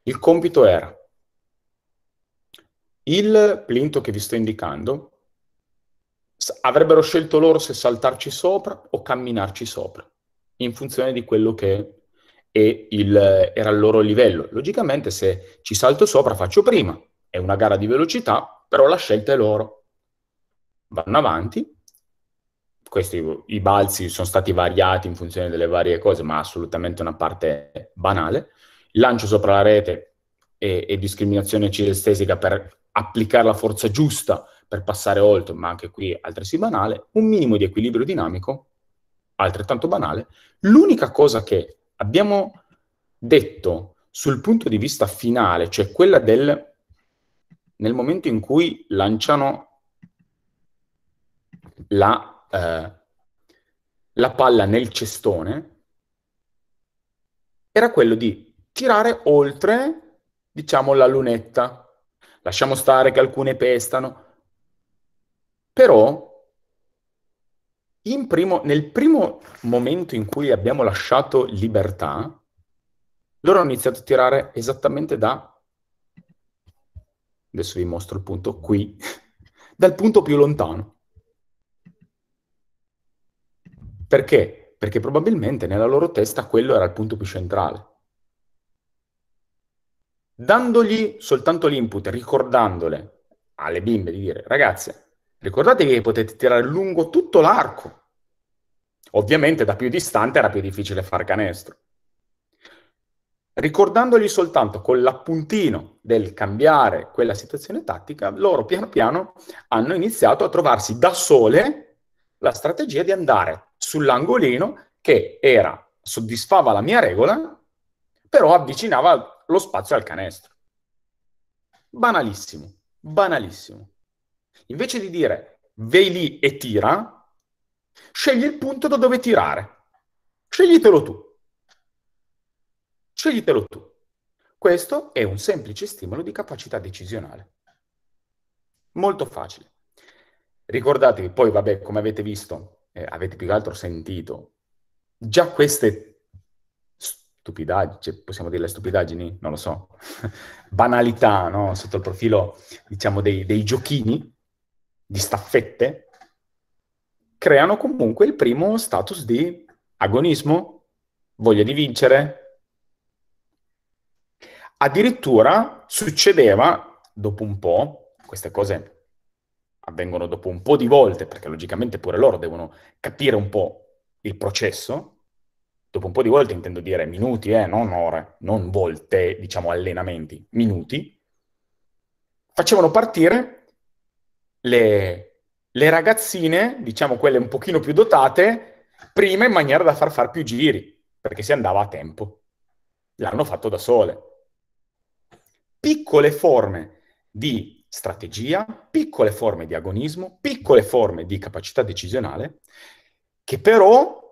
Il compito era il plinto che vi sto indicando, avrebbero scelto loro se saltarci sopra o camminarci sopra, in funzione di quello che il, era il loro livello. Logicamente se ci salto sopra faccio prima, è una gara di velocità, però la scelta è loro vanno avanti. Questi, I balzi sono stati variati in funzione delle varie cose, ma assolutamente una parte banale. Il lancio sopra la rete e, e discriminazione cilestesica per applicare la forza giusta per passare oltre, ma anche qui altresì banale. Un minimo di equilibrio dinamico, altrettanto banale. L'unica cosa che abbiamo detto sul punto di vista finale, cioè quella del nel momento in cui lanciano la, eh, la palla nel cestone era quello di tirare oltre, diciamo, la lunetta. Lasciamo stare che alcune pestano. Però primo, nel primo momento in cui abbiamo lasciato libertà, loro hanno iniziato a tirare esattamente da, adesso vi mostro il punto qui, dal punto più lontano. Perché? Perché probabilmente nella loro testa quello era il punto più centrale. Dandogli soltanto l'input, ricordandole alle bimbe di dire, ragazze, ricordatevi che potete tirare lungo tutto l'arco. Ovviamente da più distante era più difficile far canestro. Ricordandogli soltanto con l'appuntino del cambiare quella situazione tattica, loro piano piano hanno iniziato a trovarsi da sole la strategia di andare sull'angolino che era, soddisfava la mia regola, però avvicinava lo spazio al canestro. Banalissimo, banalissimo. Invece di dire vei lì e tira, scegli il punto da dove tirare. Sceglitelo tu. Sceglitelo tu. Questo è un semplice stimolo di capacità decisionale. Molto facile. Ricordatevi, poi vabbè, come avete visto, eh, avete più che altro sentito. Già queste stupidaggini, cioè, possiamo dire le stupidaggini, non lo so, banalità, no? Sotto il profilo, diciamo, dei, dei giochini, di staffette, creano comunque il primo status di agonismo, voglia di vincere. Addirittura succedeva, dopo un po', queste cose avvengono dopo un po' di volte, perché logicamente pure loro devono capire un po' il processo, dopo un po' di volte intendo dire minuti, eh, non ore, non volte, diciamo allenamenti, minuti, facevano partire le, le ragazzine, diciamo quelle un pochino più dotate, prima in maniera da far fare più giri, perché si andava a tempo. L'hanno fatto da sole. Piccole forme di strategia, piccole forme di agonismo, piccole forme di capacità decisionale, che però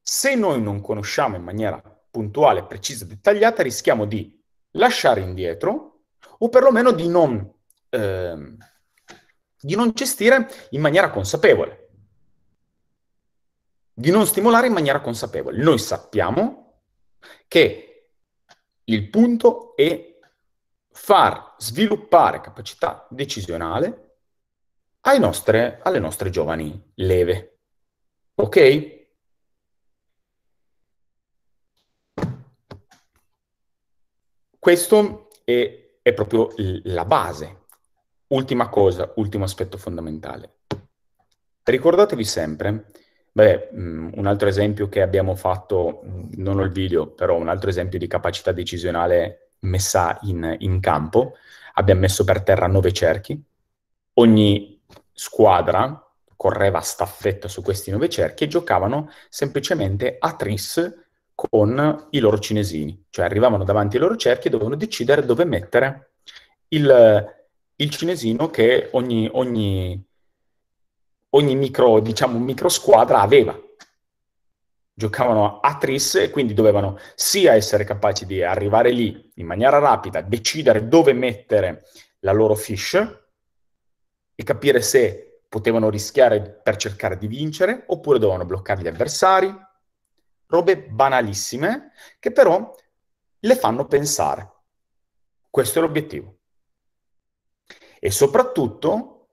se noi non conosciamo in maniera puntuale, precisa, dettagliata, rischiamo di lasciare indietro o perlomeno di non, eh, di non gestire in maniera consapevole, di non stimolare in maniera consapevole. Noi sappiamo che il punto è far sviluppare capacità decisionale nostre, alle nostre giovani leve. Ok? Questo è, è proprio la base. Ultima cosa, ultimo aspetto fondamentale. Ricordatevi sempre Beh, mm, un altro esempio che abbiamo fatto, mm, non ho il video, però un altro esempio di capacità decisionale messa in, in campo, abbiamo messo per terra nove cerchi, ogni squadra correva a staffetta su questi nove cerchi e giocavano semplicemente a tris con i loro cinesini, cioè arrivavano davanti ai loro cerchi e dovevano decidere dove mettere il, il cinesino che ogni, ogni, ogni micro, diciamo, micro squadra aveva giocavano a tris e quindi dovevano sia essere capaci di arrivare lì in maniera rapida, decidere dove mettere la loro fish e capire se potevano rischiare per cercare di vincere oppure dovevano bloccare gli avversari, robe banalissime che però le fanno pensare. Questo è l'obiettivo. E soprattutto,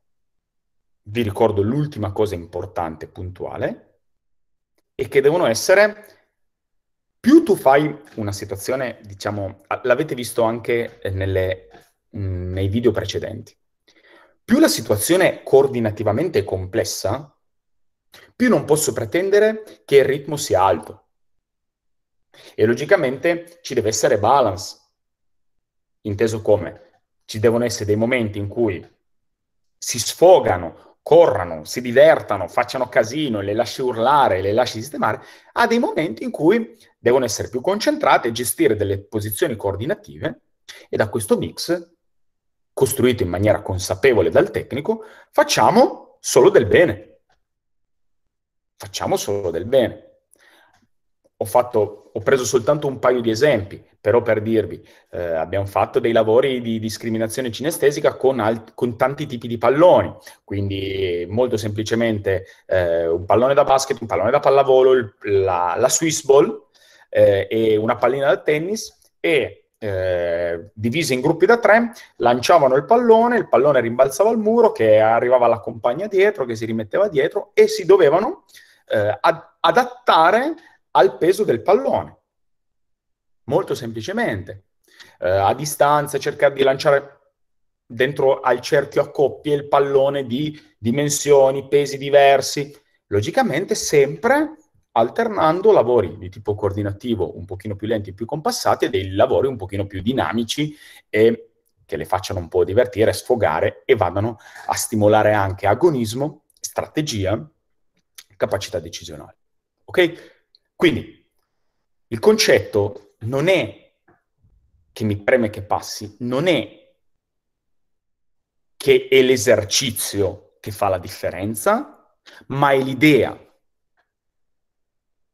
vi ricordo l'ultima cosa importante, puntuale, e che devono essere più tu fai una situazione, diciamo, l'avete visto anche eh, nelle, mm, nei video precedenti, più la situazione coordinativamente è complessa, più non posso pretendere che il ritmo sia alto. E logicamente ci deve essere balance, inteso come ci devono essere dei momenti in cui si sfogano corrano, si divertano, facciano casino, e le lasci urlare, le lasci sistemare, a dei momenti in cui devono essere più concentrate e gestire delle posizioni coordinative e da questo mix, costruito in maniera consapevole dal tecnico, facciamo solo del bene. Facciamo solo del bene. Ho, fatto, ho preso soltanto un paio di esempi però per dirvi, eh, abbiamo fatto dei lavori di discriminazione cinestesica con, alt- con tanti tipi di palloni, quindi molto semplicemente eh, un pallone da basket, un pallone da pallavolo, il, la, la Swiss ball eh, e una pallina da tennis e eh, divise in gruppi da tre, lanciavano il pallone, il pallone rimbalzava al muro che arrivava la compagna dietro, che si rimetteva dietro e si dovevano eh, ad- adattare al peso del pallone molto semplicemente. Eh, a distanza cercare di lanciare dentro al cerchio a coppie il pallone di dimensioni, pesi diversi, logicamente sempre alternando lavori di tipo coordinativo un pochino più lenti, e più compassati e dei lavori un pochino più dinamici e che le facciano un po' divertire, sfogare e vadano a stimolare anche agonismo, strategia, capacità decisionale. Ok? Quindi il concetto non è che mi preme che passi, non è che è l'esercizio che fa la differenza, ma è l'idea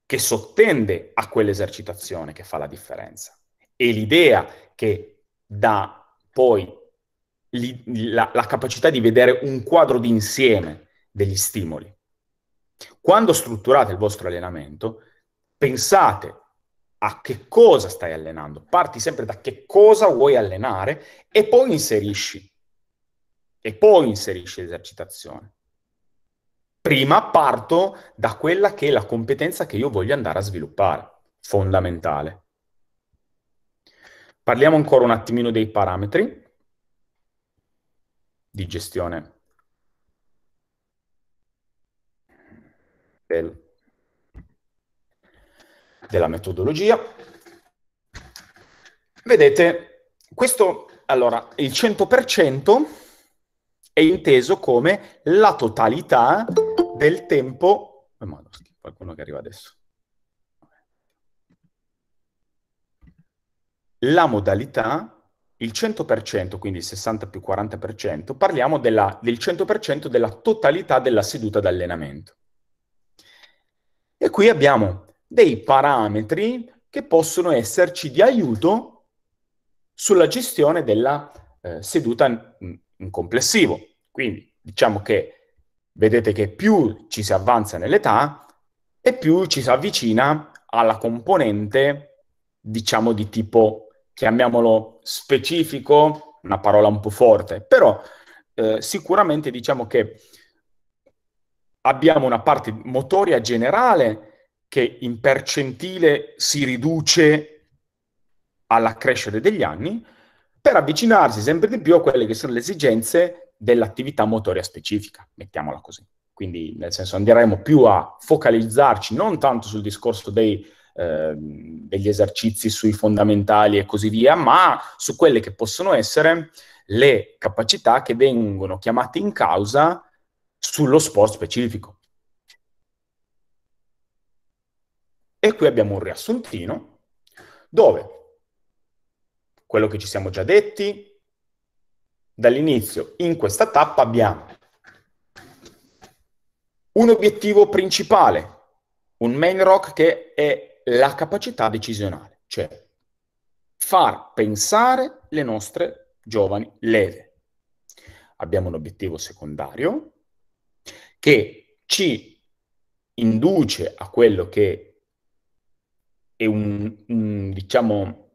che sottende a quell'esercitazione che fa la differenza. È l'idea che dà poi li, la, la capacità di vedere un quadro d'insieme degli stimoli. Quando strutturate il vostro allenamento, pensate a che cosa stai allenando. Parti sempre da che cosa vuoi allenare e poi inserisci. E poi inserisci l'esercitazione. Prima parto da quella che è la competenza che io voglio andare a sviluppare, fondamentale. Parliamo ancora un attimino dei parametri di gestione del della metodologia. Vedete, questo, allora, il 100% è inteso come la totalità del tempo... Oh, madonna, qualcuno che arriva adesso. La modalità il 100%, quindi 60 più 40%, parliamo della, del 100% della totalità della seduta d'allenamento. E qui abbiamo dei parametri che possono esserci di aiuto sulla gestione della eh, seduta in, complessivo. Quindi diciamo che vedete che più ci si avanza nell'età e più ci si avvicina alla componente, diciamo, di tipo, chiamiamolo specifico, una parola un po' forte, però eh, sicuramente diciamo che abbiamo una parte motoria generale che in percentile si riduce alla crescita degli anni, per avvicinarsi sempre di più a quelle che sono le esigenze dell'attività motoria specifica, mettiamola così. Quindi, nel senso, andremo più a focalizzarci non tanto sul discorso dei, eh, degli esercizi sui fondamentali e così via, ma su quelle che possono essere le capacità che vengono chiamate in causa sullo sport specifico. E qui abbiamo un riassuntino dove quello che ci siamo già detti dall'inizio, in questa tappa abbiamo un obiettivo principale, un main rock che è la capacità decisionale, cioè far pensare le nostre giovani leve. Abbiamo un obiettivo secondario che ci induce a quello che e un, un, diciamo,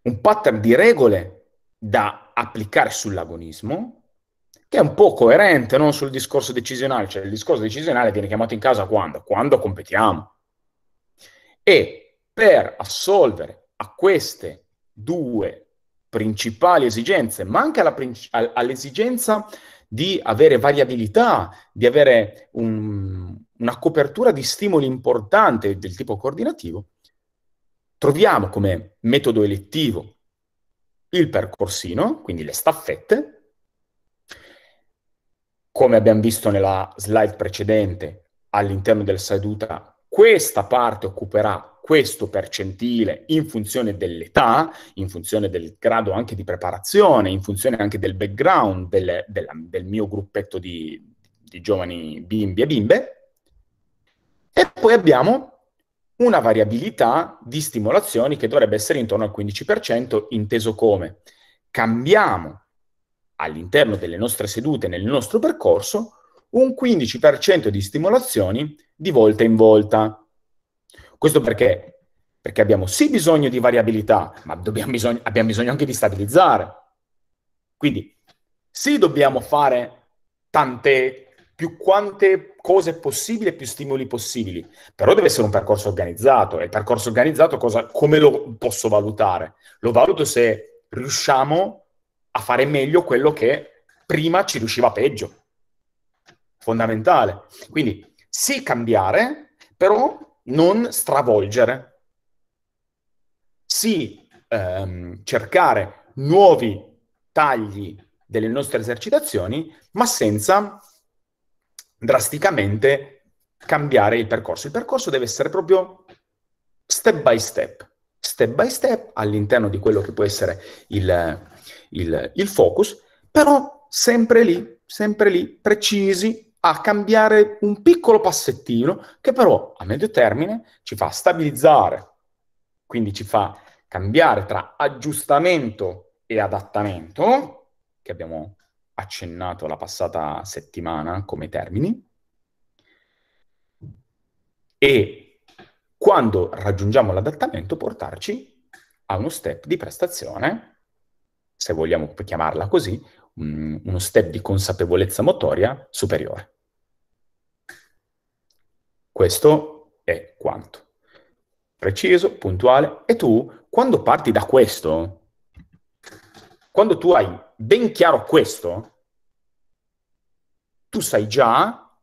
un pattern di regole da applicare sull'agonismo che è un po' coerente non sul discorso decisionale, cioè il discorso decisionale viene chiamato in causa quando? Quando competiamo. E per assolvere a queste due principali esigenze, ma anche alla, all'esigenza di avere variabilità, di avere un, una copertura di stimoli importante del tipo coordinativo, troviamo come metodo elettivo il percorsino, quindi le staffette, come abbiamo visto nella slide precedente, all'interno della seduta questa parte occuperà questo percentile in funzione dell'età, in funzione del grado anche di preparazione, in funzione anche del background del, del, del mio gruppetto di, di giovani bimbi e bimbe, e poi abbiamo una variabilità di stimolazioni che dovrebbe essere intorno al 15%, inteso come cambiamo all'interno delle nostre sedute, nel nostro percorso, un 15% di stimolazioni di volta in volta. Questo perché? Perché abbiamo sì bisogno di variabilità, ma bisog- abbiamo bisogno anche di stabilizzare. Quindi sì dobbiamo fare tante più quante cose possibili e più stimoli possibili. Però deve essere un percorso organizzato e il percorso organizzato cosa, come lo posso valutare? Lo valuto se riusciamo a fare meglio quello che prima ci riusciva peggio. Fondamentale. Quindi sì cambiare, però non stravolgere. Sì ehm, cercare nuovi tagli delle nostre esercitazioni, ma senza drasticamente cambiare il percorso. Il percorso deve essere proprio step by step, step by step all'interno di quello che può essere il, il, il focus, però sempre lì, sempre lì, precisi a cambiare un piccolo passettino che però a medio termine ci fa stabilizzare, quindi ci fa cambiare tra aggiustamento e adattamento, che abbiamo accennato la passata settimana come termini e quando raggiungiamo l'adattamento portarci a uno step di prestazione, se vogliamo chiamarla così, uno step di consapevolezza motoria superiore. Questo è quanto. Preciso, puntuale. E tu, quando parti da questo, quando tu hai ben chiaro questo, tu sai già,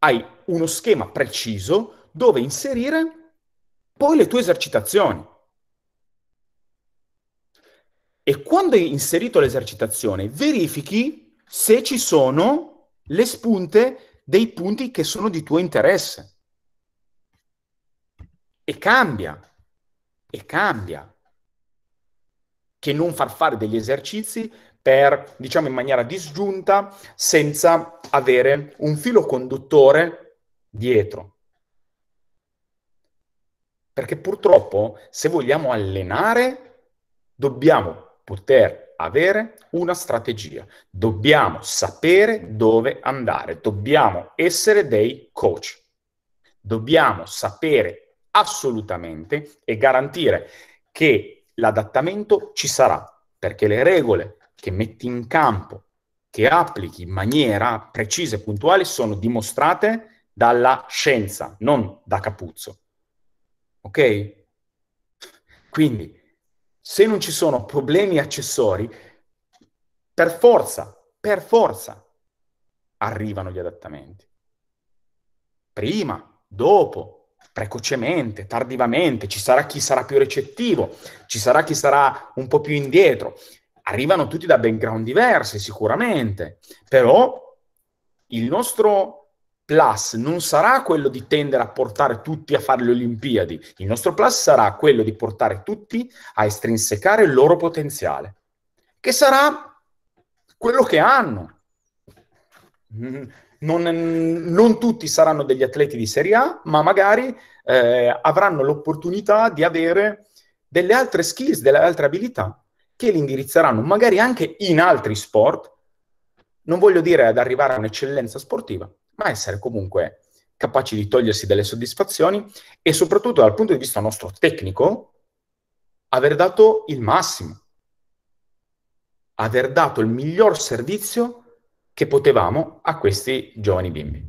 hai uno schema preciso dove inserire poi le tue esercitazioni. E quando hai inserito l'esercitazione, verifichi se ci sono le spunte dei punti che sono di tuo interesse. E cambia, e cambia che non far fare degli esercizi per, diciamo, in maniera disgiunta, senza avere un filo conduttore dietro. Perché purtroppo, se vogliamo allenare, dobbiamo poter avere una strategia, dobbiamo sapere dove andare, dobbiamo essere dei coach, dobbiamo sapere assolutamente e garantire che l'adattamento ci sarà, perché le regole che metti in campo, che applichi in maniera precisa e puntuale, sono dimostrate dalla scienza, non da Capuzzo. Ok? Quindi, se non ci sono problemi accessori, per forza, per forza, arrivano gli adattamenti. Prima, dopo, precocemente, tardivamente, ci sarà chi sarà più recettivo, ci sarà chi sarà un po' più indietro. Arrivano tutti da background diversi sicuramente, però il nostro plus non sarà quello di tendere a portare tutti a fare le Olimpiadi, il nostro plus sarà quello di portare tutti a estrinsecare il loro potenziale, che sarà quello che hanno non, non, tutti saranno degli atleti di Serie A, ma magari eh, avranno l'opportunità di avere delle altre skills, delle altre abilità che li indirizzeranno magari anche in altri sport. Non voglio dire ad arrivare a un'eccellenza sportiva, ma essere comunque capaci di togliersi delle soddisfazioni e soprattutto dal punto di vista nostro tecnico, aver dato il massimo, aver dato il miglior servizio che potevamo a questi giovani bimbi.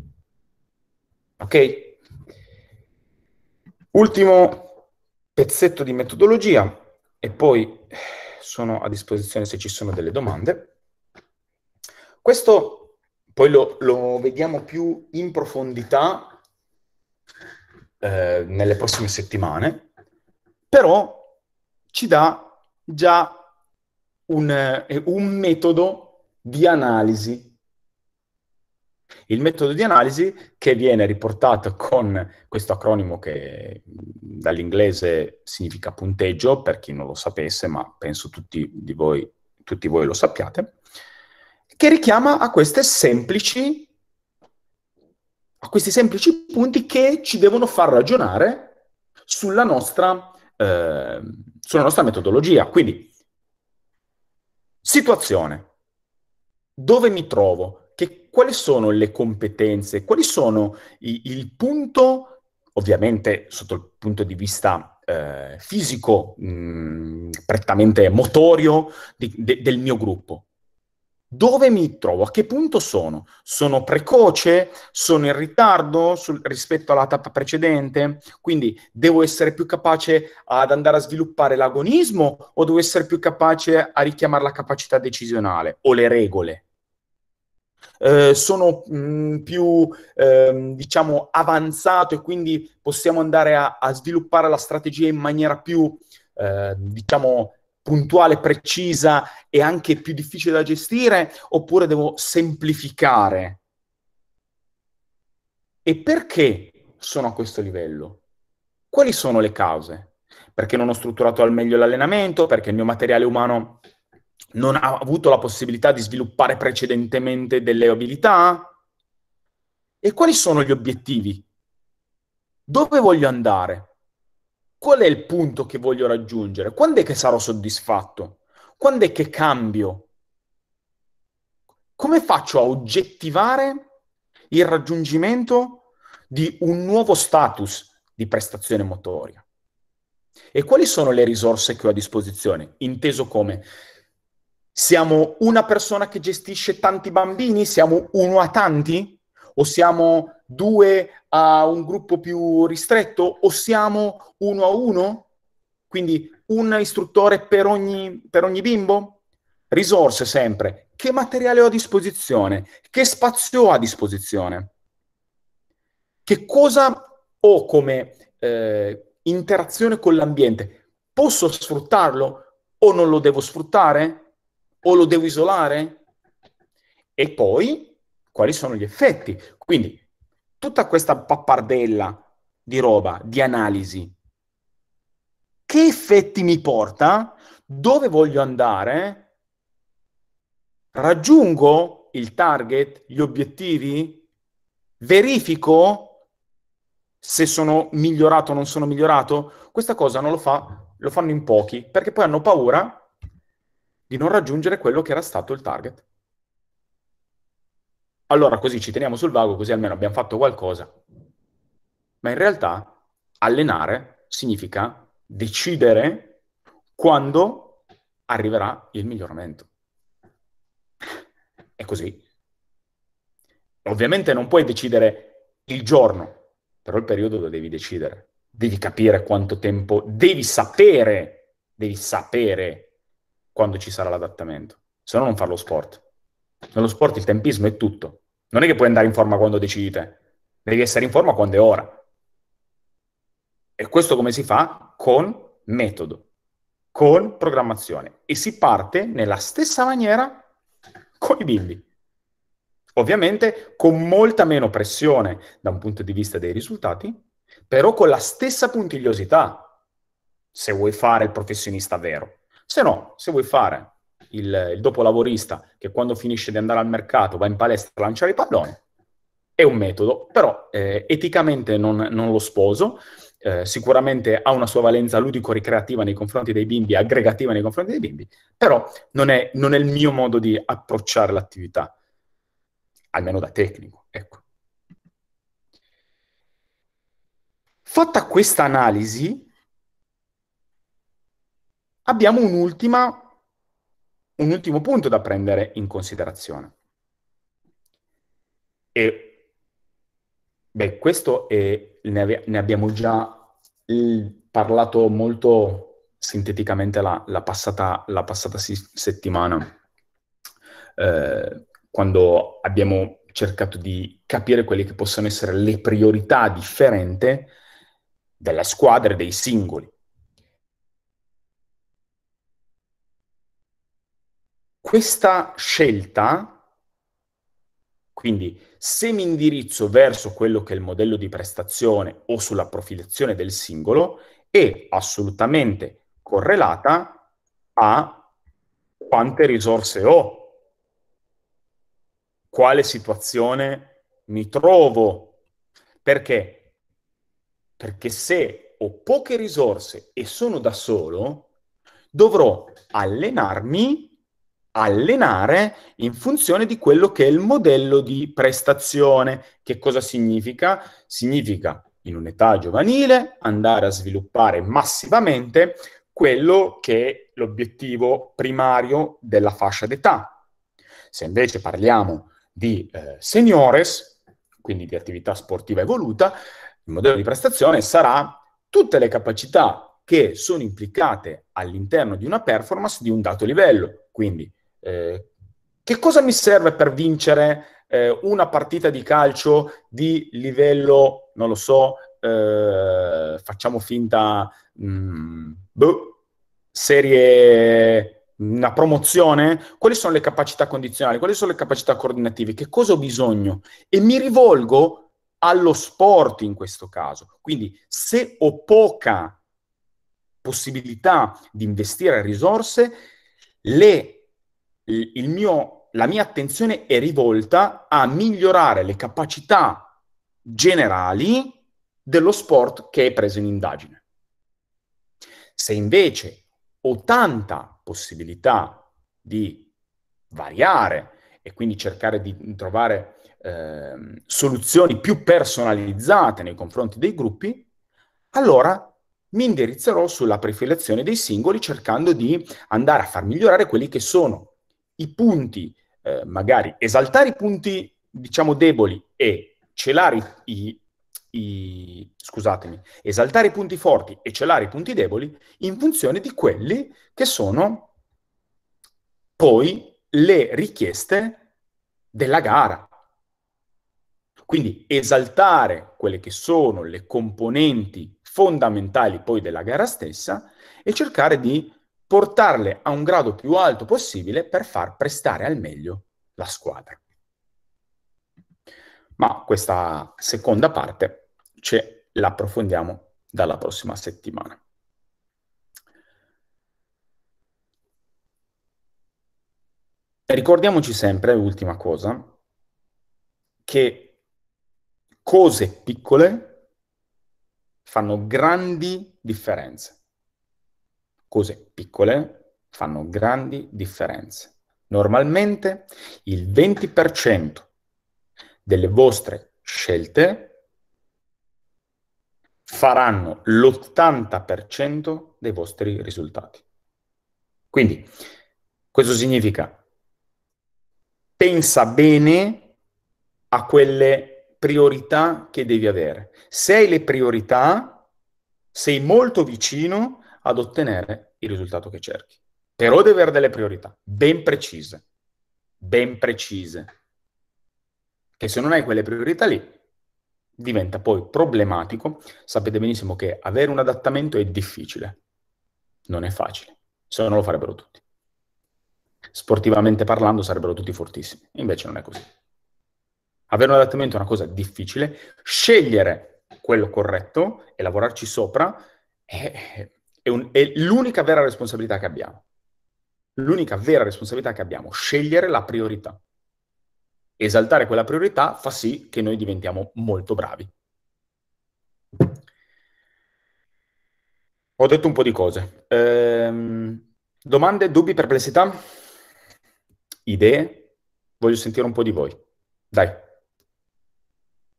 Ok? Ultimo pezzetto di metodologia e poi eh, sono a disposizione se ci sono delle domande. Questo poi lo, lo vediamo più in profondità eh, nelle prossime settimane, però ci dà già un, eh, un metodo di analisi il metodo di analisi che viene riportato con questo acronimo che dall'inglese significa punteggio, per chi non lo sapesse, ma penso tutti di voi, tutti voi lo sappiate, che richiama a, semplici, a questi semplici punti che ci devono far ragionare sulla nostra, eh, sulla nostra metodologia. Quindi, situazione, dove mi trovo, che, quali sono le competenze, quali sono i, il punto, ovviamente sotto il punto di vista eh, fisico, mh, prettamente motorio di, de, del mio gruppo? Dove mi trovo? A che punto sono? Sono precoce? Sono in ritardo sul, rispetto alla tappa precedente? Quindi devo essere più capace ad andare a sviluppare l'agonismo o devo essere più capace a richiamare la capacità decisionale o le regole? Eh, sono mh, mm, più ehm, diciamo avanzato e quindi possiamo andare a, a sviluppare la strategia in maniera più eh, diciamo puntuale, precisa e anche più difficile da gestire oppure devo semplificare? E perché sono a questo livello? Quali sono le cause? Perché non ho strutturato al meglio l'allenamento, perché il mio materiale umano non ha avuto la possibilità di sviluppare precedentemente delle abilità? E quali sono gli obiettivi? Dove voglio andare? Qual è il punto che voglio raggiungere? Quando è che sarò soddisfatto? Quando è che cambio? Come faccio a oggettivare il raggiungimento di un nuovo status di prestazione motoria? E quali sono le risorse che ho a disposizione? Inteso come siamo una persona che gestisce tanti bambini? Siamo uno a tanti? O siamo due a un gruppo più ristretto? O siamo uno a uno? Quindi un istruttore per ogni, per ogni bimbo? Risorse sempre. Che materiale ho a disposizione? Che spazio ho a disposizione? Che cosa ho come eh, interazione con l'ambiente? Posso sfruttarlo o non lo devo sfruttare? o lo devo isolare? E poi quali sono gli effetti? Quindi tutta questa pappardella di roba, di analisi, che effetti mi porta? Dove voglio andare? Raggiungo il target, gli obiettivi? Verifico se sono migliorato o non sono migliorato? Questa cosa non lo fa, lo fanno in pochi, perché poi hanno paura di non raggiungere quello che era stato il target. Allora così ci teniamo sul vago, così almeno abbiamo fatto qualcosa. Ma in realtà allenare significa decidere quando arriverà il miglioramento. È così. Ovviamente non puoi decidere il giorno, però il periodo lo devi decidere. Devi capire quanto tempo, devi sapere, devi sapere quando ci sarà l'adattamento, se no non fare lo sport. Nello sport il tempismo è tutto. Non è che puoi andare in forma quando decidi te, devi essere in forma quando è ora. E questo come si fa? Con metodo, con programmazione. E si parte nella stessa maniera con i bimbi. Ovviamente con molta meno pressione da un punto di vista dei risultati, però con la stessa puntigliosità, se vuoi fare il professionista vero. Se no, se vuoi fare il, il dopolavorista che quando finisce di andare al mercato va in palestra a lanciare i palloni, è un metodo, però eh, eticamente non, non, lo sposo, eh, sicuramente ha una sua valenza ludico-ricreativa nei confronti dei bimbi, aggregativa nei confronti dei bimbi, però non è, non è il mio modo di approcciare l'attività, almeno da tecnico, ecco. Fatta questa analisi, abbiamo un ultimo punto da prendere in considerazione. E beh, questo è, ne, ave, ne, abbiamo già il, parlato molto sinteticamente la, la passata, la passata si, settimana, eh, quando abbiamo cercato di capire quelle che possono essere le priorità differenti della squadra e dei singoli. questa scelta, quindi se mi indirizzo verso quello che è il modello di prestazione o sulla profilazione del singolo, è assolutamente correlata a quante risorse ho, quale situazione mi trovo. Perché? Perché se ho poche risorse e sono da solo, dovrò allenarmi allenare in funzione di quello che è il modello di prestazione. Che cosa significa? Significa in un'età giovanile andare a sviluppare massivamente quello che è l'obiettivo primario della fascia d'età. Se invece parliamo di eh, seniores, quindi di attività sportiva evoluta, il modello di prestazione sarà tutte le capacità che sono implicate all'interno di una performance di un dato livello, quindi eh, che cosa mi serve per vincere eh, una partita di calcio di livello, non lo so, eh, facciamo finta, mh, mm, boh, serie una promozione, quali sono le capacità condizionali, quali sono le capacità coordinative, che cosa ho bisogno e mi rivolgo allo sport in questo caso. Quindi se ho poca possibilità di investire risorse, le mio, la mia attenzione è rivolta a migliorare le capacità generali dello sport che è preso in indagine. Se invece ho tanta possibilità di variare e quindi cercare di trovare eh, soluzioni più personalizzate nei confronti dei gruppi, allora mi indirizzerò sulla profilazione dei singoli cercando di andare a far migliorare quelli che sono i punti, eh, magari esaltare i punti, diciamo, deboli e celare i, i, scusatemi, esaltare i punti forti e celare i punti deboli in funzione di quelli che sono poi le richieste della gara. Quindi esaltare quelle che sono le componenti fondamentali poi della gara stessa e cercare di portarle a un grado più alto possibile per far prestare al meglio la squadra. Ma questa seconda parte ce l'approfondiamo dalla prossima settimana. Ricordiamoci sempre, ultima cosa, che cose piccole fanno grandi differenze cose piccole fanno grandi differenze. Normalmente il 20% delle vostre scelte faranno l'80% dei vostri risultati. Quindi questo significa pensa bene a quelle priorità che devi avere. Se hai le priorità, sei molto vicino ad ottenere il risultato che cerchi. Però devi avere delle priorità ben precise, ben precise, che se non hai quelle priorità lì diventa poi problematico. Sapete benissimo che avere un adattamento è difficile, non è facile, se no lo farebbero tutti. Sportivamente parlando sarebbero tutti fortissimi, invece non è così. Avere un adattamento è una cosa difficile, scegliere quello corretto e lavorarci sopra è, è, un, è l'unica vera responsabilità che abbiamo. L'unica vera responsabilità che abbiamo, scegliere la priorità. Esaltare quella priorità fa sì che noi diventiamo molto bravi. Ho detto un po' di cose. Ehm, domande, dubbi, perplessità? Idee? Voglio sentire un po' di voi. Dai.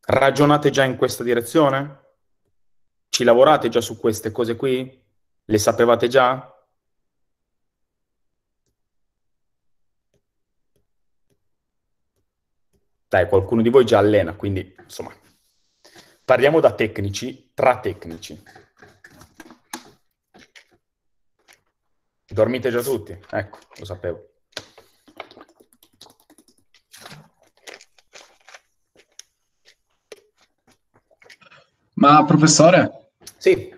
Ragionate già in questa direzione? Ci lavorate già su queste cose qui? Le sapevate già? Dai, qualcuno di voi già allena, quindi insomma, parliamo da tecnici, tra tecnici. Dormite già tutti? Ecco, lo sapevo. Ma professore? Sì.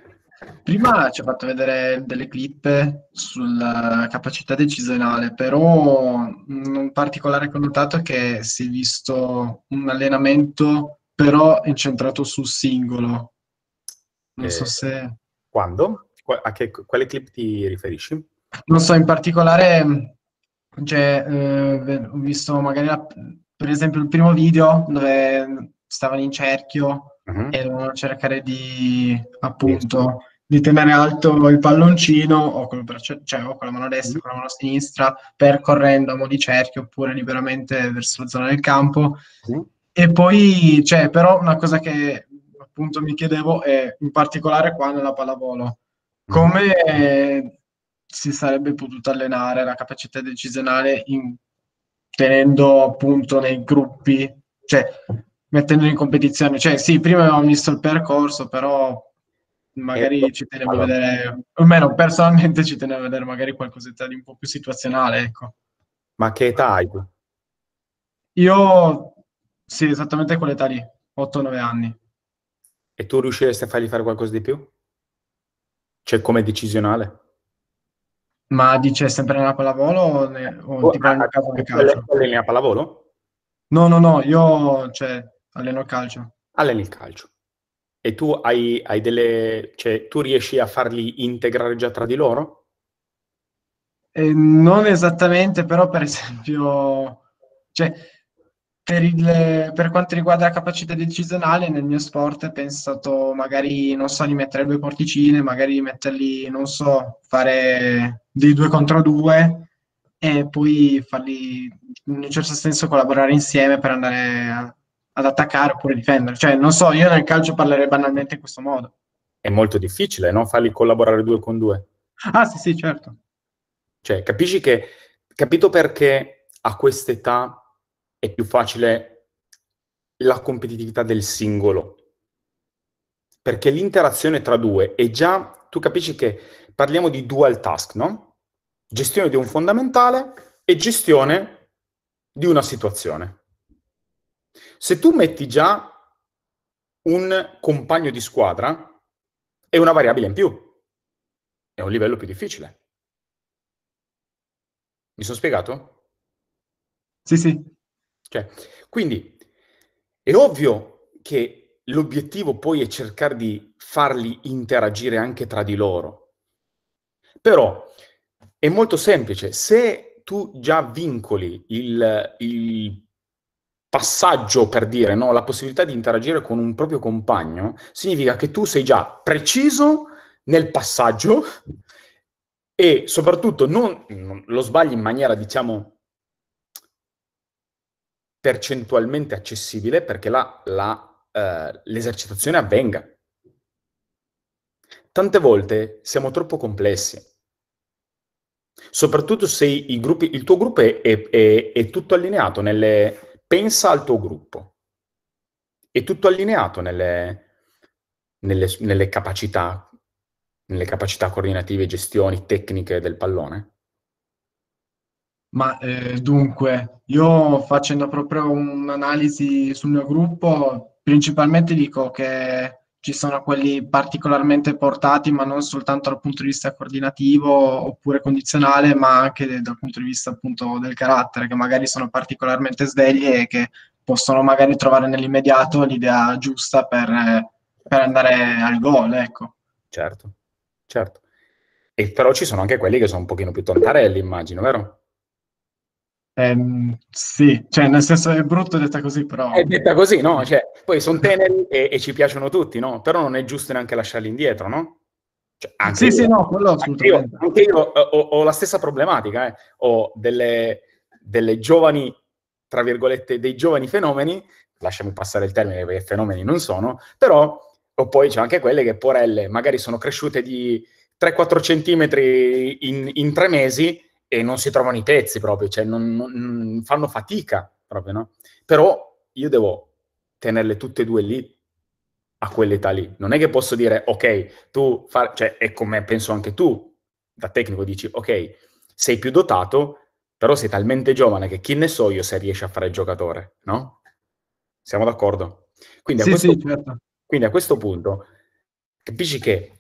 Prima ci ha fatto vedere delle clip sulla capacità decisionale, però mm, un particolare connotato è che si è visto un allenamento però incentrato sul singolo. Non eh, so se... Quando? A che, quale clip ti riferisci? Non so, in particolare, mm, cioè, eh, ho visto magari, la, per esempio, il primo video dove stavano in cerchio uh-huh. e dovevano cercare di, appunto... Sì di tenere alto il palloncino o con, braccio, cioè, o con la mano destra o mm. con la mano sinistra, percorrendo a mo' di cerchio oppure liberamente verso la zona del campo. Sì. E poi, cioè, però, una cosa che appunto mi chiedevo è, in particolare qua nella pallavolo, mm. come si sarebbe potuta allenare la capacità decisionale in, tenendo appunto nei gruppi, cioè mettendo in competizione, cioè sì, prima avevamo visto il percorso, però magari certo. ci tenevo a vedere, o almeno personalmente ci tenevo a vedere magari qualcosetta di un po' più situazionale, ecco. Ma che età hai tu? Io, sì, esattamente quell'età lì, 8-9 anni. E tu riusciresti a fargli fare qualcosa di più? Cioè, come decisionale? Ma dice sempre nella pallavolo o, ne, o oh, tipo ah, nel caso del calcio? Alleni a pallavolo? No, no, no, io cioè, alleno il calcio. Alleni il calcio. E tu hai, hai delle... cioè tu riesci a farli integrare già tra di loro? Eh, non esattamente, però per esempio... Cioè, per, il, per, quanto riguarda la capacità decisionale, nel mio sport ho pensato magari, non so, di mettere due porticine, magari di metterli, non so, fare dei due contro due e poi farli in un certo senso collaborare insieme per andare a, ad attaccare oppure difendere. Cioè, non so, io nel calcio parlerei banalmente in questo modo. È molto difficile, no? Farli collaborare due con due. Ah, sì, sì, certo. Cioè, capisci che... Capito perché a quest'età è più facile la competitività del singolo. Perché l'interazione tra due è già... Tu capisci che parliamo di dual task, no? Gestione di un fondamentale e gestione di una situazione se tu metti già un compagno di squadra, è una variabile in più, è un livello più difficile. Mi sono spiegato? Sì, sì. Cioè, quindi è ovvio che l'obiettivo poi è cercare di farli interagire anche tra di loro. Però è molto semplice, se tu già vincoli il, il passaggio per dire, no? la possibilità di interagire con un proprio compagno, significa che tu sei già preciso nel passaggio e soprattutto non, lo sbagli in maniera, diciamo, percentualmente accessibile perché la, la, eh, l'esercitazione avvenga. Tante volte siamo troppo complessi, soprattutto se gruppi, il tuo gruppo è, è, è tutto allineato nelle, pensa al tuo gruppo. È tutto allineato nelle, nelle, nelle capacità, nelle capacità coordinative, gestioni, tecniche del pallone? Ma eh, dunque, io facendo proprio un'analisi sul mio gruppo, principalmente dico che ci sono quelli particolarmente portati, ma non soltanto dal punto di vista coordinativo oppure condizionale, ma anche dal punto di vista appunto del carattere, che magari sono particolarmente svegli e che possono magari trovare nell'immediato l'idea giusta per, per andare al gol, ecco. Certo, certo. E però ci sono anche quelli che sono un pochino più tontarelli, immagino, vero? Eh, sì, cioè nel senso è brutto detta così, però... È detta così, no? Cioè, poi sono teneri e, e, ci piacciono tutti, no? Però non è giusto neanche lasciarli indietro, no? Cioè, anche sì, io, sì, no, quello Anche io, anche io eh, ho, ho, la stessa problematica, eh. ho delle, delle giovani, tra virgolette, dei giovani fenomeni, lasciami passare il termine perché fenomeni non sono, però o poi c'è anche quelle che porelle magari sono cresciute di 3-4 centimetri in, in, tre mesi e non si trovano i pezzi proprio, cioè non, non fanno fatica proprio, no? Però io devo tenerle tutte e due lì a quell'età lì. Non è che posso dire, ok, tu, far... cioè, è come penso anche tu, da tecnico, dici, ok, sei più dotato, però sei talmente giovane che chi ne so io se riesci a fare il giocatore, no? Siamo d'accordo? Quindi a, sì, questo, sì, punto, certo. quindi a questo punto capisci che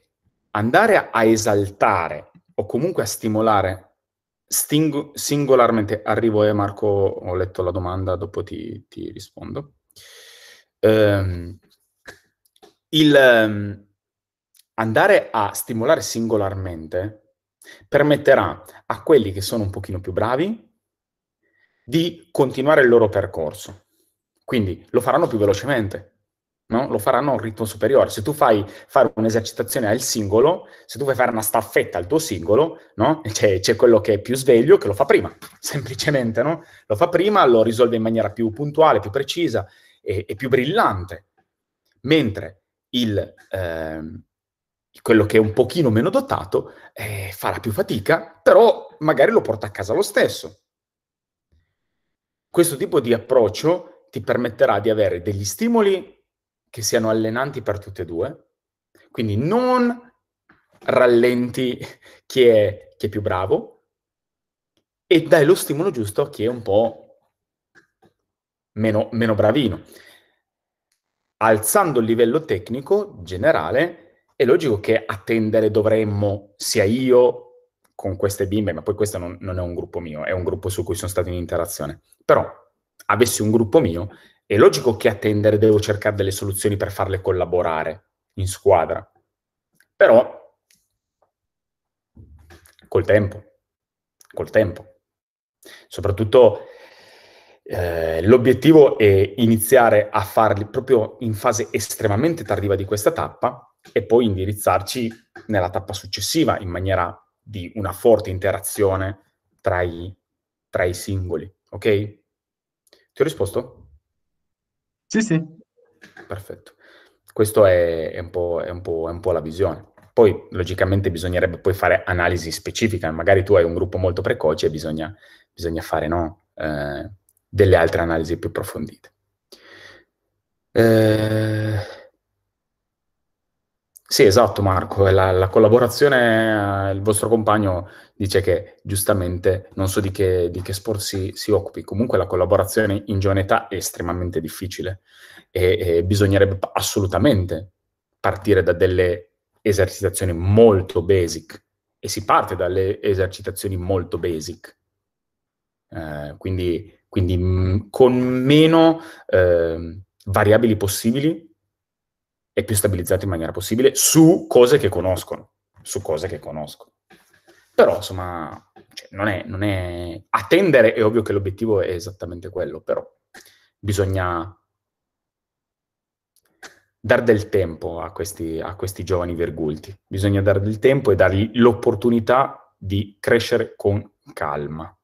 andare a, a esaltare o comunque a stimolare sting- singolarmente, arrivo e eh, Marco, ho letto la domanda, dopo ti, ti rispondo ehm, il ehm, andare a stimolare singolarmente permetterà a quelli che sono un pochino più bravi di continuare il loro percorso. Quindi lo faranno più velocemente, no? lo faranno a un ritmo superiore. Se tu fai fare un'esercitazione al singolo, se tu vuoi fare una staffetta al tuo singolo, no? c'è, c'è, quello che è più sveglio che lo fa prima, semplicemente. No? Lo fa prima, lo risolve in maniera più puntuale, più precisa, e, e più brillante, mentre il, ehm, quello che è un pochino meno dotato eh, farà più fatica, però magari lo porta a casa lo stesso. Questo tipo di approccio ti permetterà di avere degli stimoli che siano allenanti per tutte e due, quindi non rallenti chi è, chi è più bravo e dai lo stimolo giusto a chi è un po' meno, meno bravino. Alzando il livello tecnico generale, è logico che attendere dovremmo sia io con queste bimbe, ma poi questo non, non è un gruppo mio, è un gruppo su cui sono stato in interazione. Però avessi un gruppo mio, è logico che attendere devo cercare delle soluzioni per farle collaborare in squadra. Però col tempo, col tempo. Soprattutto eh, l'obiettivo è iniziare a farli proprio in fase estremamente tardiva di questa tappa e poi indirizzarci nella tappa successiva in maniera di una forte interazione tra i, tra i singoli. Ok? Ti ho risposto? Sì, sì. Perfetto. Questa è, è, un po', è, è un po' la visione. Poi, logicamente, bisognerebbe poi fare analisi specifica. Magari tu hai un gruppo molto precoce e bisogna, bisogna fare, no? Eh, delle altre analisi più approfondite. Eh, sì, esatto Marco, la, la, collaborazione, eh, il vostro compagno dice che giustamente non so di che, di che sport si, si, occupi, comunque la collaborazione in giovane età è estremamente difficile e, e bisognerebbe assolutamente partire da delle esercitazioni molto basic e si parte dalle esercitazioni molto basic. Eh, quindi quindi mh, mm, con meno eh, variabili possibili e più stabilizzati in maniera possibile su cose che conoscono, su cose che conoscono. Però, insomma, cioè, non, è, non è... Attendere è ovvio che l'obiettivo è esattamente quello, però bisogna dar del tempo a questi, a questi giovani vergulti. Bisogna dar del tempo e dargli l'opportunità di crescere con calma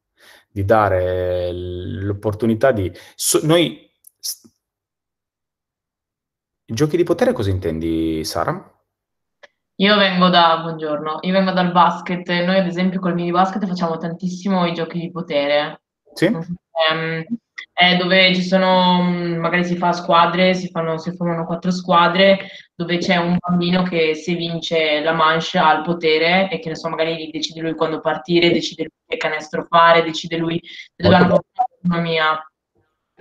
di dare l'opportunità di... So, noi... Giochi di potere cosa intendi, Sara? Io vengo da, buongiorno, io vengo dal basket, noi ad esempio col mini basket facciamo tantissimo i giochi di potere. Sì? Mm-hmm ehm, eh, dove ci sono, mm, magari si fa squadre, si, fanno, si formano quattro squadre, dove c'è un bambino che se vince la manche ha il potere e che ne so, magari decide lui quando partire, decide lui che canestro fare, decide lui dove hanno l'autonomia.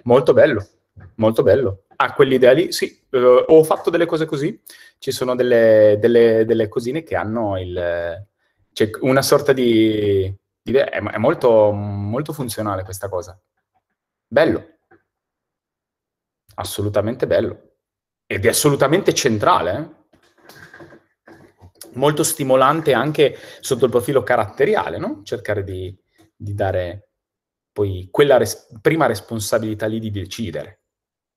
Molto bello, molto bello. Ah, quell'idea lì, sì, uh, ho fatto delle cose così, ci sono delle, delle, delle cosine che hanno il... Cioè una sorta di è molto, molto funzionale questa cosa. Bello. Assolutamente bello. Ed è assolutamente centrale. Eh. Molto stimolante anche sotto il profilo caratteriale, no? Cercare di, di dare poi quella res- prima responsabilità lì di decidere.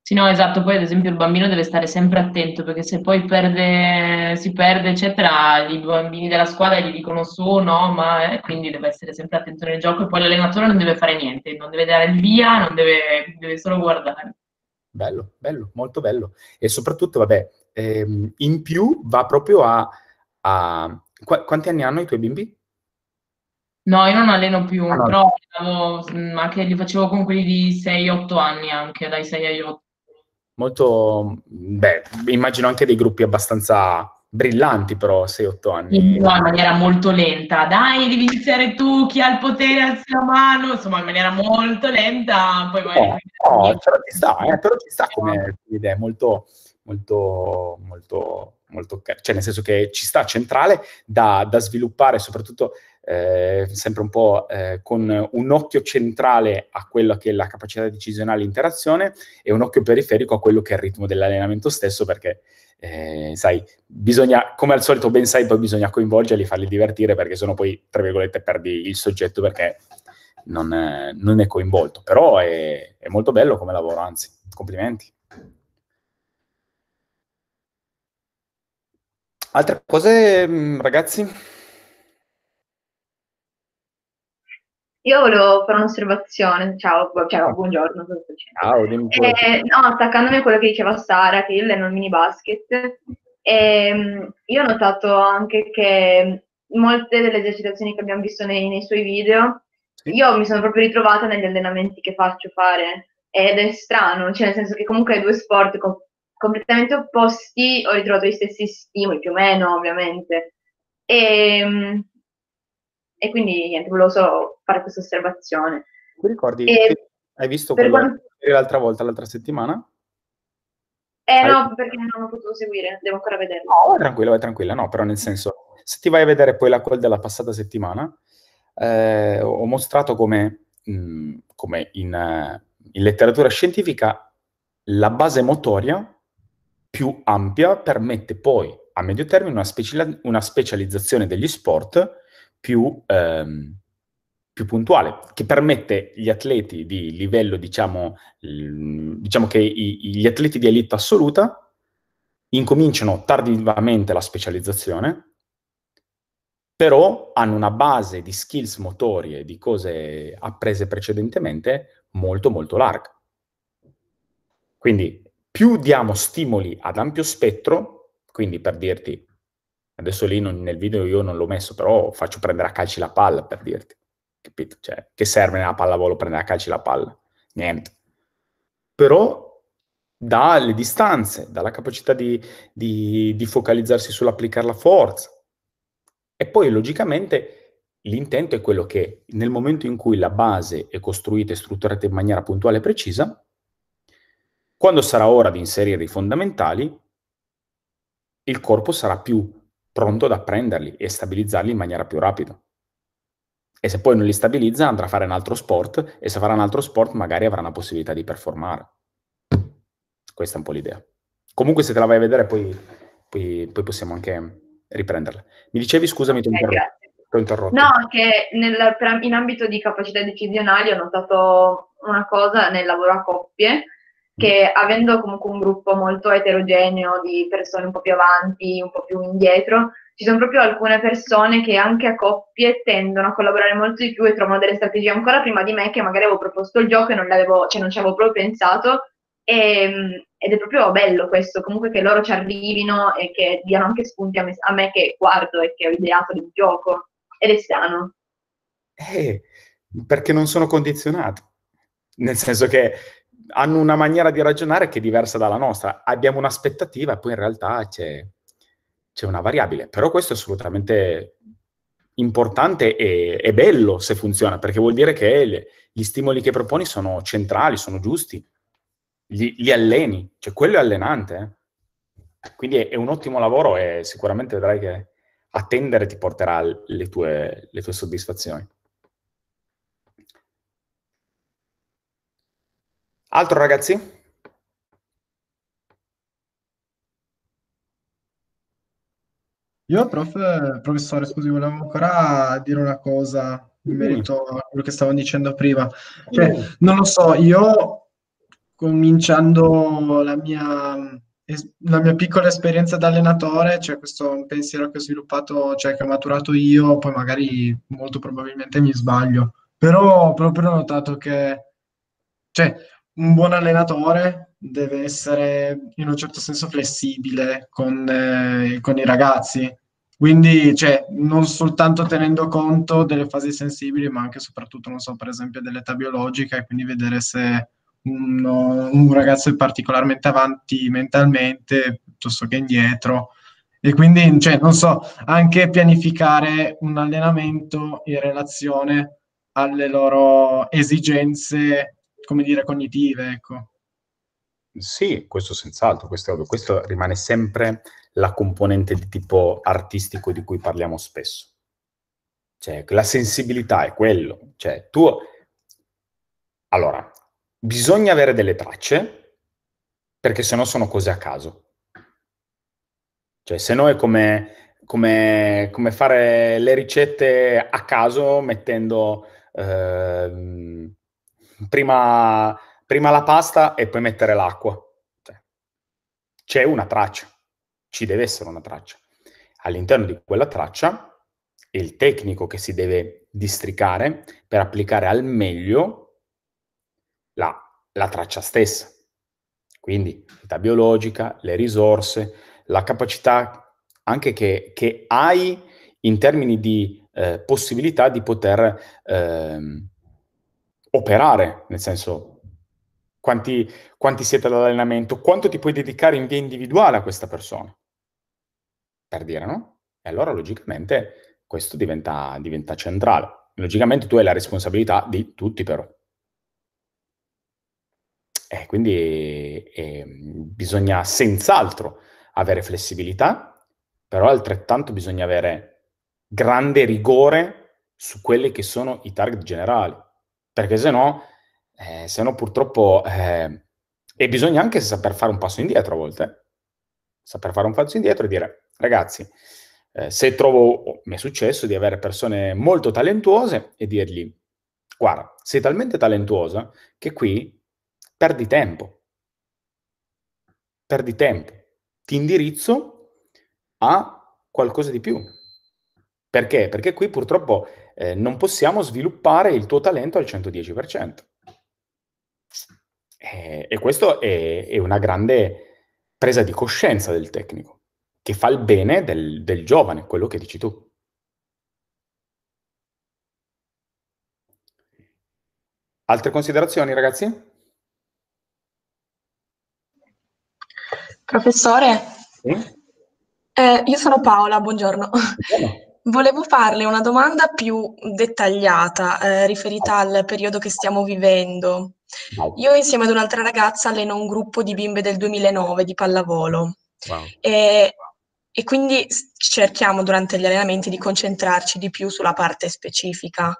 Sì, no, esatto, poi ad esempio il bambino deve stare sempre attento perché se poi perde, si perde, eccetera, i bambini della squadra gli dicono su, no, ma eh, quindi deve essere sempre attento nel gioco e poi l'allenatore non deve fare niente, non deve dare il via, non deve, deve solo guardare. Bello, bello, molto bello. E soprattutto, vabbè, ehm, in più va proprio a... a... Qu- quanti anni hanno i tuoi bimbi? No, io non alleno più, ah, no. però mm, anche li facevo con quelli di 6-8 anni anche, dai 6 agli 8 molto, beh, immagino anche dei gruppi abbastanza brillanti però, 6-8 anni. No, in maniera molto lenta, dai devi iniziare tu, chi ha il potere alzi la mano, insomma in maniera molto lenta. Poi magari... Eh, no, no però ci sta, eh, però ci sta come idea, molto, molto, molto, molto, cioè nel senso che ci sta centrale da, da sviluppare soprattutto eh, sempre un po' eh, con un occhio centrale a quella che è la capacità decisionale e interazione e un occhio periferico a quello che è il ritmo dell'allenamento stesso, perché eh, sai, bisogna, come al solito ben sai, poi bisogna coinvolgerli, farli divertire, perché sennò poi, tra virgolette, perdi il soggetto perché non, non è coinvolto. Però è, è molto bello come lavoro, anzi, complimenti. Altre cose, mm, ragazzi? Io volevo fare un'osservazione, ciao, ciao buongiorno. Ciao, dimmi eh, no, attaccandomi a quello che diceva Sara, che io alleno il mini basket, ehm, io ho notato anche che molte delle esercitazioni che abbiamo visto nei, nei suoi video, sì. io mi sono proprio ritrovata negli allenamenti che faccio fare ed è strano, cioè nel senso che comunque due sport com- completamente opposti ho ritrovato gli stessi stimoli, più o meno ovviamente. E, ehm, e quindi niente, volevo solo fare questa osservazione. Ti ricordi? E, hai visto quello quando... l'altra volta, l'altra settimana? Eh hai... no, perché non ho potuto seguire, devo ancora vederlo. No, tranquillo, vai tranquilla, no, però nel senso, se ti vai a vedere poi la call della passata settimana, eh, ho mostrato come, mh, mm, come in, eh, in letteratura scientifica la base motoria più ampia permette poi a medio termine una, specializzazione degli sport più, ehm, più puntuale, che permette agli atleti di livello, diciamo, diciamo che i- gli atleti di elite assoluta incominciano tardivamente la specializzazione, però hanno una base di skills motorie, di cose apprese precedentemente, molto molto larga. Quindi più diamo stimoli ad ampio spettro, quindi per dirti Adesso lì non, nel video io non l'ho messo, però faccio prendere a calci la palla per dirti. Capito? Cioè, che serve nella pallavolo prendere a calci la palla? Niente. Però dalle distanze, dalla capacità di, di, di focalizzarsi sull'applicare la forza. E poi logicamente l'intento è quello che nel momento in cui la base è costruita e strutturata in maniera puntuale e precisa, quando sarà ora di inserire i fondamentali, il corpo sarà più pronto ad apprenderli e stabilizzarli in maniera più rapida. E se poi non li stabilizza andrà a fare un altro sport e se farà un altro sport magari avrà una possibilità di performare. Questa è un po' l'idea. Comunque se te la vai a vedere poi, poi, poi possiamo anche riprenderla. Mi dicevi scusami, ti ho eh, interrotto. No, anche nel, in ambito di capacità decisionali ho notato una cosa nel lavoro a coppie, che avendo comunque un gruppo molto eterogeneo di persone un po' più avanti, un po' più indietro, ci sono proprio alcune persone che anche a coppie tendono a collaborare molto di più e trovano delle strategie ancora prima di me che magari avevo proposto il gioco e non, cioè non ci avevo proprio pensato e, ehm, ed è proprio bello questo, comunque che loro ci arrivino e che diano anche spunti a me, a me che guardo e che ho ideato il gioco ed è strano. Eh, perché non sono condizionato, nel senso che hanno una maniera di ragionare che è diversa dalla nostra. Abbiamo un'aspettativa e poi in realtà c'è, c'è, una variabile. Però questo è assolutamente importante e, e bello se funziona, perché vuol dire che le, gli stimoli che proponi sono centrali, sono giusti, li, li alleni, cioè quello è allenante. Eh. Quindi è, è, un ottimo lavoro e sicuramente vedrai che attendere ti porterà le tue, le tue soddisfazioni. Altro ragazzi? Io, prof, professore, scusi, volevo ancora dire una cosa in mm. merito a quello che stavo dicendo prima. Cioè, non lo so, io cominciando la mia, la mia piccola esperienza da allenatore, cioè questo pensiero che ho sviluppato, cioè che ho maturato io, poi magari molto probabilmente mi sbaglio, però ho proprio notato che, cioè, un buon allenatore deve essere in un certo senso flessibile con, eh, con i ragazzi, quindi cioè, non soltanto tenendo conto delle fasi sensibili, ma anche e soprattutto, non so, per esempio dell'età biologica e quindi vedere se uno, un ragazzo è particolarmente avanti mentalmente piuttosto che indietro. E quindi, cioè, non so, anche pianificare un allenamento in relazione alle loro esigenze come dire, cognitive, ecco. Sì, questo senz'altro, questo, questo rimane sempre la componente di tipo artistico di cui parliamo spesso. Cioè, la sensibilità è quello. Cioè, tu... Allora, bisogna avere delle tracce, perché se no sono cose a caso. Cioè, se no è come, come, come fare le ricette a caso mettendo... Eh, prima, prima la pasta e poi mettere l'acqua. Cioè, c'è una traccia, ci deve essere una traccia. All'interno di quella traccia è il tecnico che si deve districare per applicare al meglio la, la traccia stessa. Quindi l'età biologica, le risorse, la capacità anche che, che hai in termini di eh, possibilità di poter ehm, operare, nel senso quanti, quanti siete all'allenamento, quanto ti puoi dedicare in via individuale a questa persona, per dire, no? E allora logicamente questo diventa, diventa centrale. Logicamente tu hai la responsabilità di tutti però. Eh, quindi eh, bisogna senz'altro avere flessibilità, però altrettanto bisogna avere grande rigore su quelli che sono i target generali perché se no, eh, se no purtroppo... Eh, e bisogna anche saper fare un passo indietro a volte, eh. saper fare un passo indietro e dire, ragazzi, eh, se trovo, mi è successo di avere persone molto talentuose e dirgli, guarda, sei talmente talentuosa che qui perdi tempo, perdi tempo, ti indirizzo a qualcosa di più. Perché? Perché qui purtroppo eh, non possiamo sviluppare il tuo talento al 110%. Eh, e questo è, è, una grande presa di coscienza del tecnico, che fa il bene del, del giovane, quello che dici tu. Altre considerazioni, ragazzi? Professore, mm? eh, io sono Paola, buongiorno. buongiorno. Volevo farle una domanda più dettagliata, eh, riferita al periodo che stiamo vivendo. Io insieme ad un'altra ragazza alleno un gruppo di bimbe del 2009 di pallavolo Wow. e, e quindi cerchiamo durante gli allenamenti di concentrarci di più sulla parte specifica.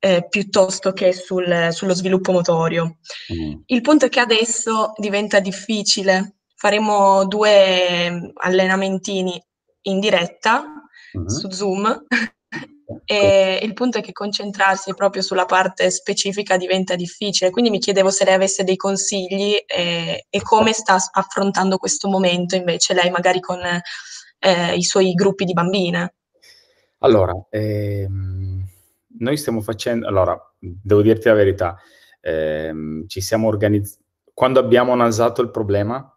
Eh, piuttosto che sul, sullo sviluppo motorio. Mm. Il punto è che adesso diventa difficile. Faremo due mm, allenamentini in diretta su Zoom ecco. e il punto è che concentrarsi proprio sulla parte specifica diventa difficile, quindi mi chiedevo se lei avesse dei consigli eh, e come sta affrontando questo momento invece lei magari con eh, i suoi gruppi di bambine. Allora, ehm, noi stiamo facendo, allora, devo dirti la verità, ehm, ci siamo organizzati, quando abbiamo analizzato il problema,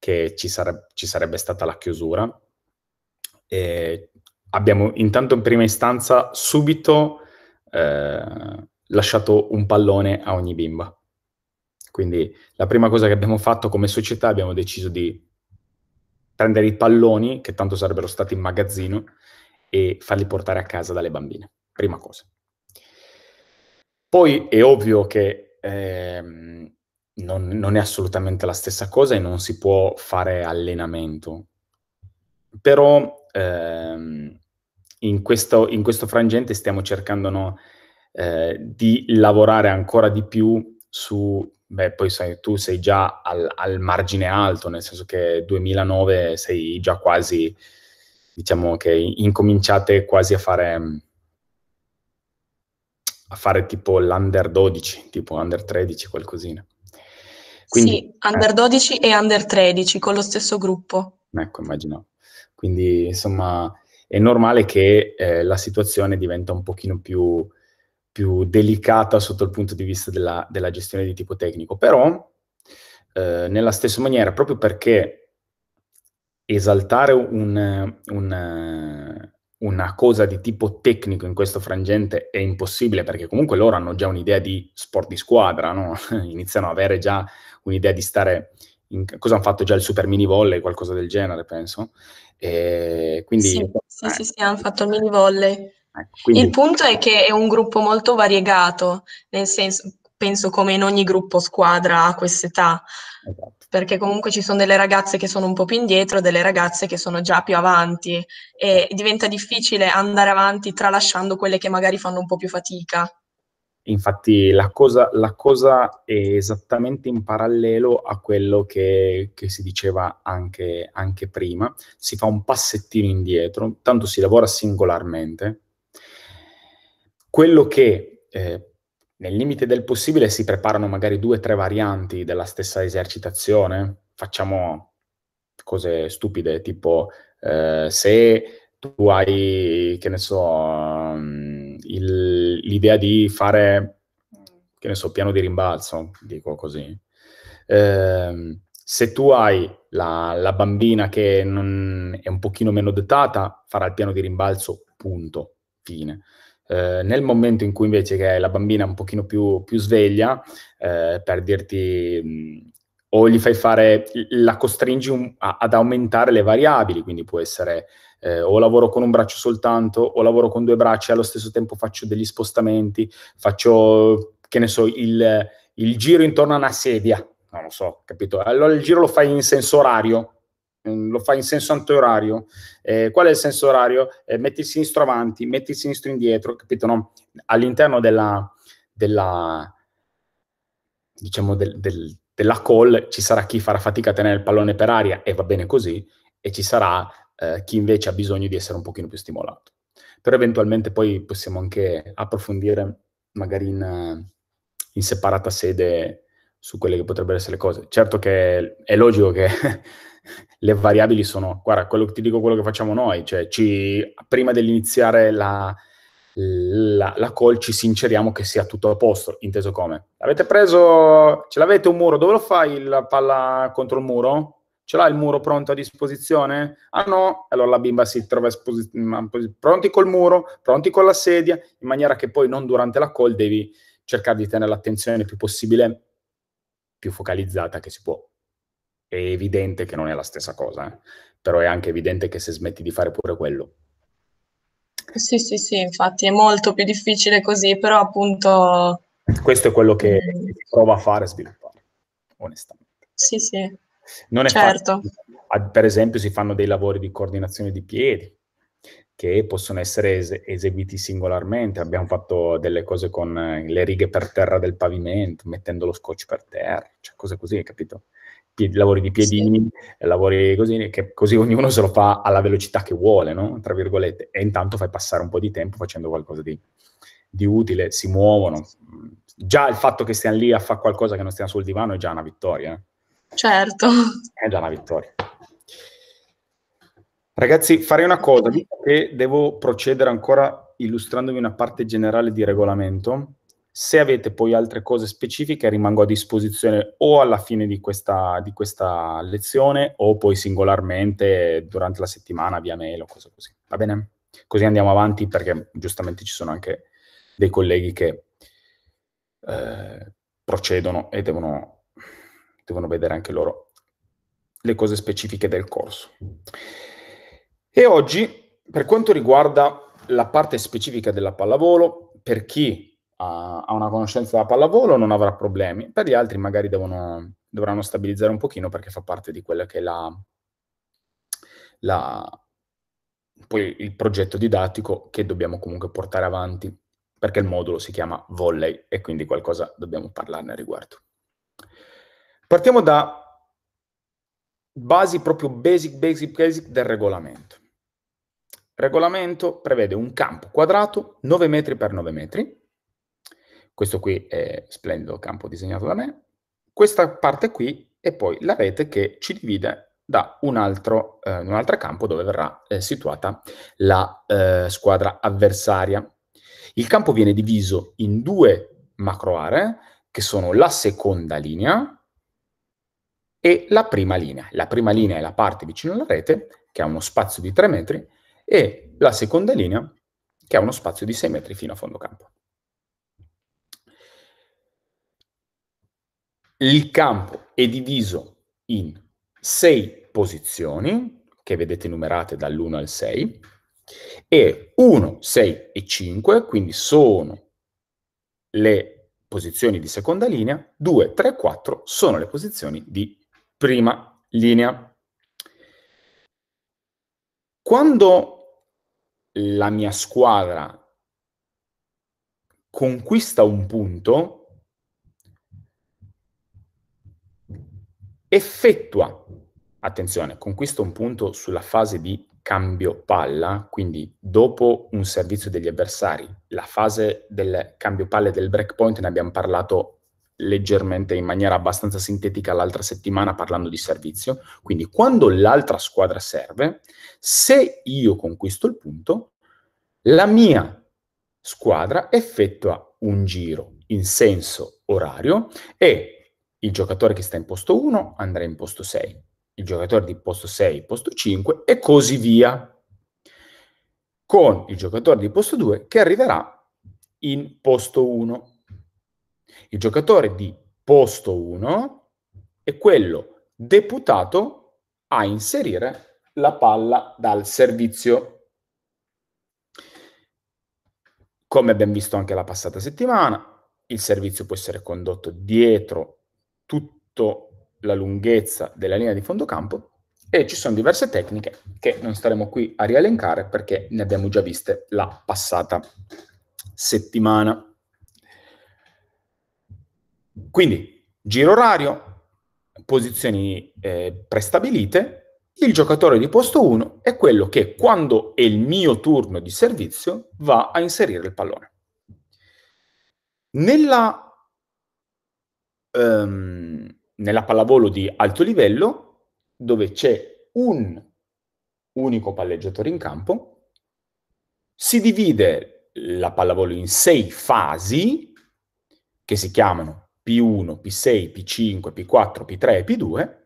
che ci, sare- ci sarebbe stata la chiusura, eh, abbiamo intanto in prima istanza subito eh, lasciato un pallone a ogni bimba. Quindi la prima cosa che abbiamo fatto come società abbiamo deciso di prendere i palloni che tanto sarebbero stati in magazzino e farli portare a casa dalle bambine. Prima cosa. Poi è ovvio che ehm, non, non, è assolutamente la stessa cosa e non si può fare allenamento. Però ehm, in, questo, in, questo, frangente stiamo cercando no, eh, di lavorare ancora di più su... Beh, poi sai, tu sei già al, al, margine alto, nel senso che 2009 sei già quasi, diciamo che incominciate quasi a fare, a fare tipo l'under 12, tipo under 13, qualcosina. Quindi, sì, under eh. 12 e under 13 con lo stesso gruppo. Ecco, immaginavo. Quindi, insomma, è normale che eh, la situazione diventa un pochino più, più, delicata sotto il punto di vista della, della gestione di tipo tecnico. Però, eh, nella stessa maniera, proprio perché esaltare un, un, una cosa di tipo tecnico in questo frangente è impossibile perché comunque loro hanno già un'idea di sport di squadra, no? iniziano ad avere già un'idea di stare... In, cosa hanno fatto già il super mini volley, qualcosa del genere, penso. E ehm, quindi... Sì, sì, eh. sì, sì, hanno fatto il mini volley. Ecco, eh, quindi... Il punto è che è un gruppo molto variegato, nel senso, penso come in ogni gruppo squadra a quest'età, esatto. perché comunque ci sono delle ragazze che sono un po' più indietro, delle ragazze che sono già più avanti e diventa difficile andare avanti tralasciando quelle che magari fanno un po' più fatica. Infatti la cosa, la cosa, è esattamente in parallelo a quello che, che si diceva anche, anche, prima, si fa un passettino indietro, tanto si lavora singolarmente. Quello che eh, nel limite del possibile si preparano magari due o tre varianti della stessa esercitazione, facciamo cose stupide tipo eh, se tu hai, che ne so, mm, il l'idea di fare, che ne so, piano di rimbalzo, dico così. Eh, se tu hai la, la bambina che è un pochino meno dotata, farà il piano di rimbalzo, punto, fine. Eh, nel momento in cui invece che la bambina è un pochino più, più sveglia, eh, per dirti o gli fai fare, la costringi un, a, ad aumentare le variabili, quindi può essere eh, o lavoro con un braccio soltanto, o lavoro con due bracci, allo stesso tempo faccio degli spostamenti, faccio, che ne so, il, il giro intorno a una sedia, non lo so, capito? Allora il giro lo fai in senso orario, mm, lo fai in senso antiorario. Eh, qual è il senso orario? Eh, metti il sinistro avanti, metti il sinistro indietro, capito? No? All'interno della, della diciamo, del, del, della call ci sarà chi farà fatica a tenere il pallone per aria e va bene così, e ci sarà eh, chi invece ha bisogno di essere un pochino più stimolato. Però eventualmente poi possiamo anche approfondire magari in, eh, in separata sede su quelle che potrebbero essere le cose. Certo che è logico che le variabili sono, guarda, quello, ti dico quello che facciamo noi, cioè ci, prima dell'iniziare la, la, la call ci sinceriamo che sia tutto a posto, inteso come? Avete preso, ce l'avete un muro, dove lo fai la palla contro il muro? Ce l'ha il muro pronto a disposizione? Ah no, allora la bimba si trova esposi- pronti col muro, pronti con la sedia, in maniera che poi non durante la call devi cercare di tenere l'attenzione il più possibile più focalizzata che si può. È evidente che non è la stessa cosa, eh? però è anche evidente che se smetti di fare pure quello, sì, sì, sì, infatti è molto più difficile così, però appunto... Questo è quello che mm. si prova a fare e sviluppare, onestamente. Sì, sì. Non è certo. Facile. Per esempio si fanno dei lavori di coordinazione di piedi, che possono essere es- eseguiti singolarmente. Abbiamo fatto delle cose con eh, le righe per terra del pavimento, mettendo lo scotch per terra, cioè cose così, capito? lavori di piedini, sì. lavori così, che così ognuno se lo fa alla velocità che vuole, no? Tra virgolette. E intanto fai passare un po' di tempo facendo qualcosa di, di utile, si muovono. Già il fatto che stiamo lì a fare qualcosa che non stiamo sul divano è già una vittoria. Eh. Certo. È già una vittoria. Ragazzi, farei una cosa, dico che devo procedere ancora illustrandovi una parte generale di regolamento se avete poi altre cose specifiche, rimango a disposizione o alla fine di questa, di questa lezione o poi singolarmente durante la settimana via mail o cose così. Va bene? Così andiamo avanti perché giustamente ci sono anche dei colleghi che eh, procedono e devono, devono vedere anche loro le cose specifiche del corso. E oggi, per quanto riguarda la parte specifica della pallavolo, per chi ha, una conoscenza da pallavolo non avrà problemi, per gli altri magari devono, dovranno stabilizzare un pochino perché fa parte di quello che è la, la, poi il progetto didattico che dobbiamo comunque portare avanti perché il modulo si chiama volley e quindi qualcosa dobbiamo parlarne a riguardo. Partiamo da basi proprio basic, basic, basic del regolamento. Il regolamento prevede un campo quadrato 9 metri per 9 metri, questo qui è splendido campo disegnato da me. Questa parte qui è poi la rete che ci divide da un altro, eh, un altro campo dove verrà eh, situata la eh, squadra avversaria. Il campo viene diviso in due macro aree, che sono la seconda linea e la prima linea. La prima linea è la parte vicino alla rete, che ha uno spazio di 3 metri, e la seconda linea, che ha uno spazio di 6 metri fino a fondo campo. Il campo è diviso in sei posizioni, che vedete numerate dall'1 al 6, e 1, 6 e 5, quindi sono le posizioni di seconda linea, 2, 3, 4 sono le posizioni di prima linea. Quando la mia squadra conquista un punto, effettua, attenzione, conquista un punto sulla fase di cambio palla, quindi dopo un servizio degli avversari, la fase del cambio palla e del breakpoint ne abbiamo parlato leggermente in maniera abbastanza sintetica l'altra settimana parlando di servizio, quindi quando l'altra squadra serve, se io conquisto il punto, la mia squadra effettua un giro in senso orario e il giocatore che sta in posto 1 andrà in posto 6, il giocatore di posto 6, posto 5 e così via, con il giocatore di posto 2 che arriverà in posto 1. Il giocatore di posto 1 è quello deputato a inserire la palla dal servizio. Come abbiamo visto anche la passata settimana, il servizio può essere condotto dietro tutta la lunghezza della linea di fondo campo e ci sono diverse tecniche che non staremo qui a rielencare perché ne abbiamo già viste la passata settimana. Quindi giro orario, posizioni eh, prestabilite, il giocatore di posto 1 è quello che quando è il mio turno di servizio va a inserire il pallone. Nella um, nella pallavolo di alto livello, dove c'è un unico palleggiatore in campo, si divide la pallavolo in sei fasi, che si chiamano P1, P6, P5, P4, P3 e P2,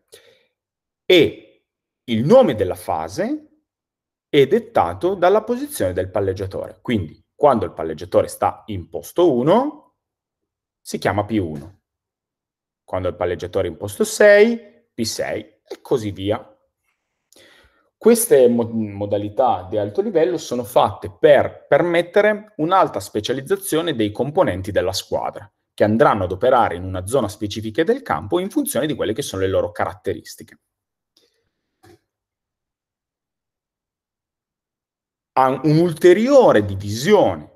e il nome della fase è dettato dalla posizione del palleggiatore. Quindi, quando il palleggiatore sta in posto 1, si chiama P1 quando il palleggiatore è in posto 6, P6 e così via. Queste mo- modalità di alto livello sono fatte per permettere un'alta specializzazione dei componenti della squadra, che andranno ad operare in una zona specifica del campo in funzione di quelle che sono le loro caratteristiche. Ha un'ulteriore divisione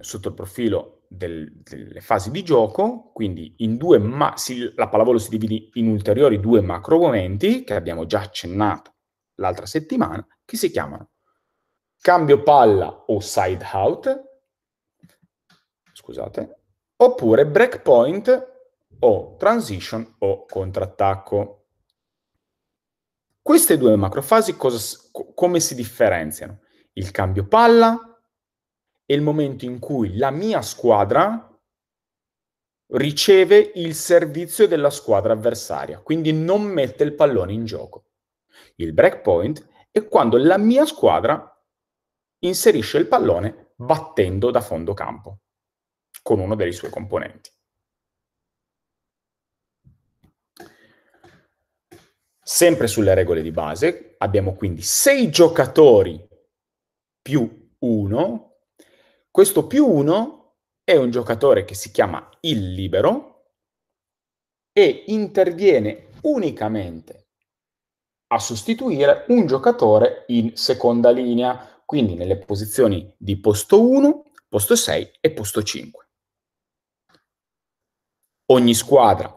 sotto il profilo del, delle fasi di gioco, quindi in due ma- si, la pallavolo si divide in ulteriori due macro momenti che abbiamo già accennato l'altra settimana, che si chiamano cambio palla o side out, scusate, oppure break point o transition o contrattacco. Queste due macrofasi cosa, come si differenziano? Il cambio palla è il momento in cui la mia squadra riceve il servizio della squadra avversaria, quindi non mette il pallone in gioco. Il break point è quando la mia squadra inserisce il pallone battendo da fondo campo con uno dei suoi componenti. Sempre sulle regole di base abbiamo quindi 6 giocatori più 1 questo più uno è un giocatore che si chiama il libero e interviene unicamente a sostituire un giocatore in seconda linea, quindi nelle posizioni di posto 1, posto 6 e posto 5. Ogni squadra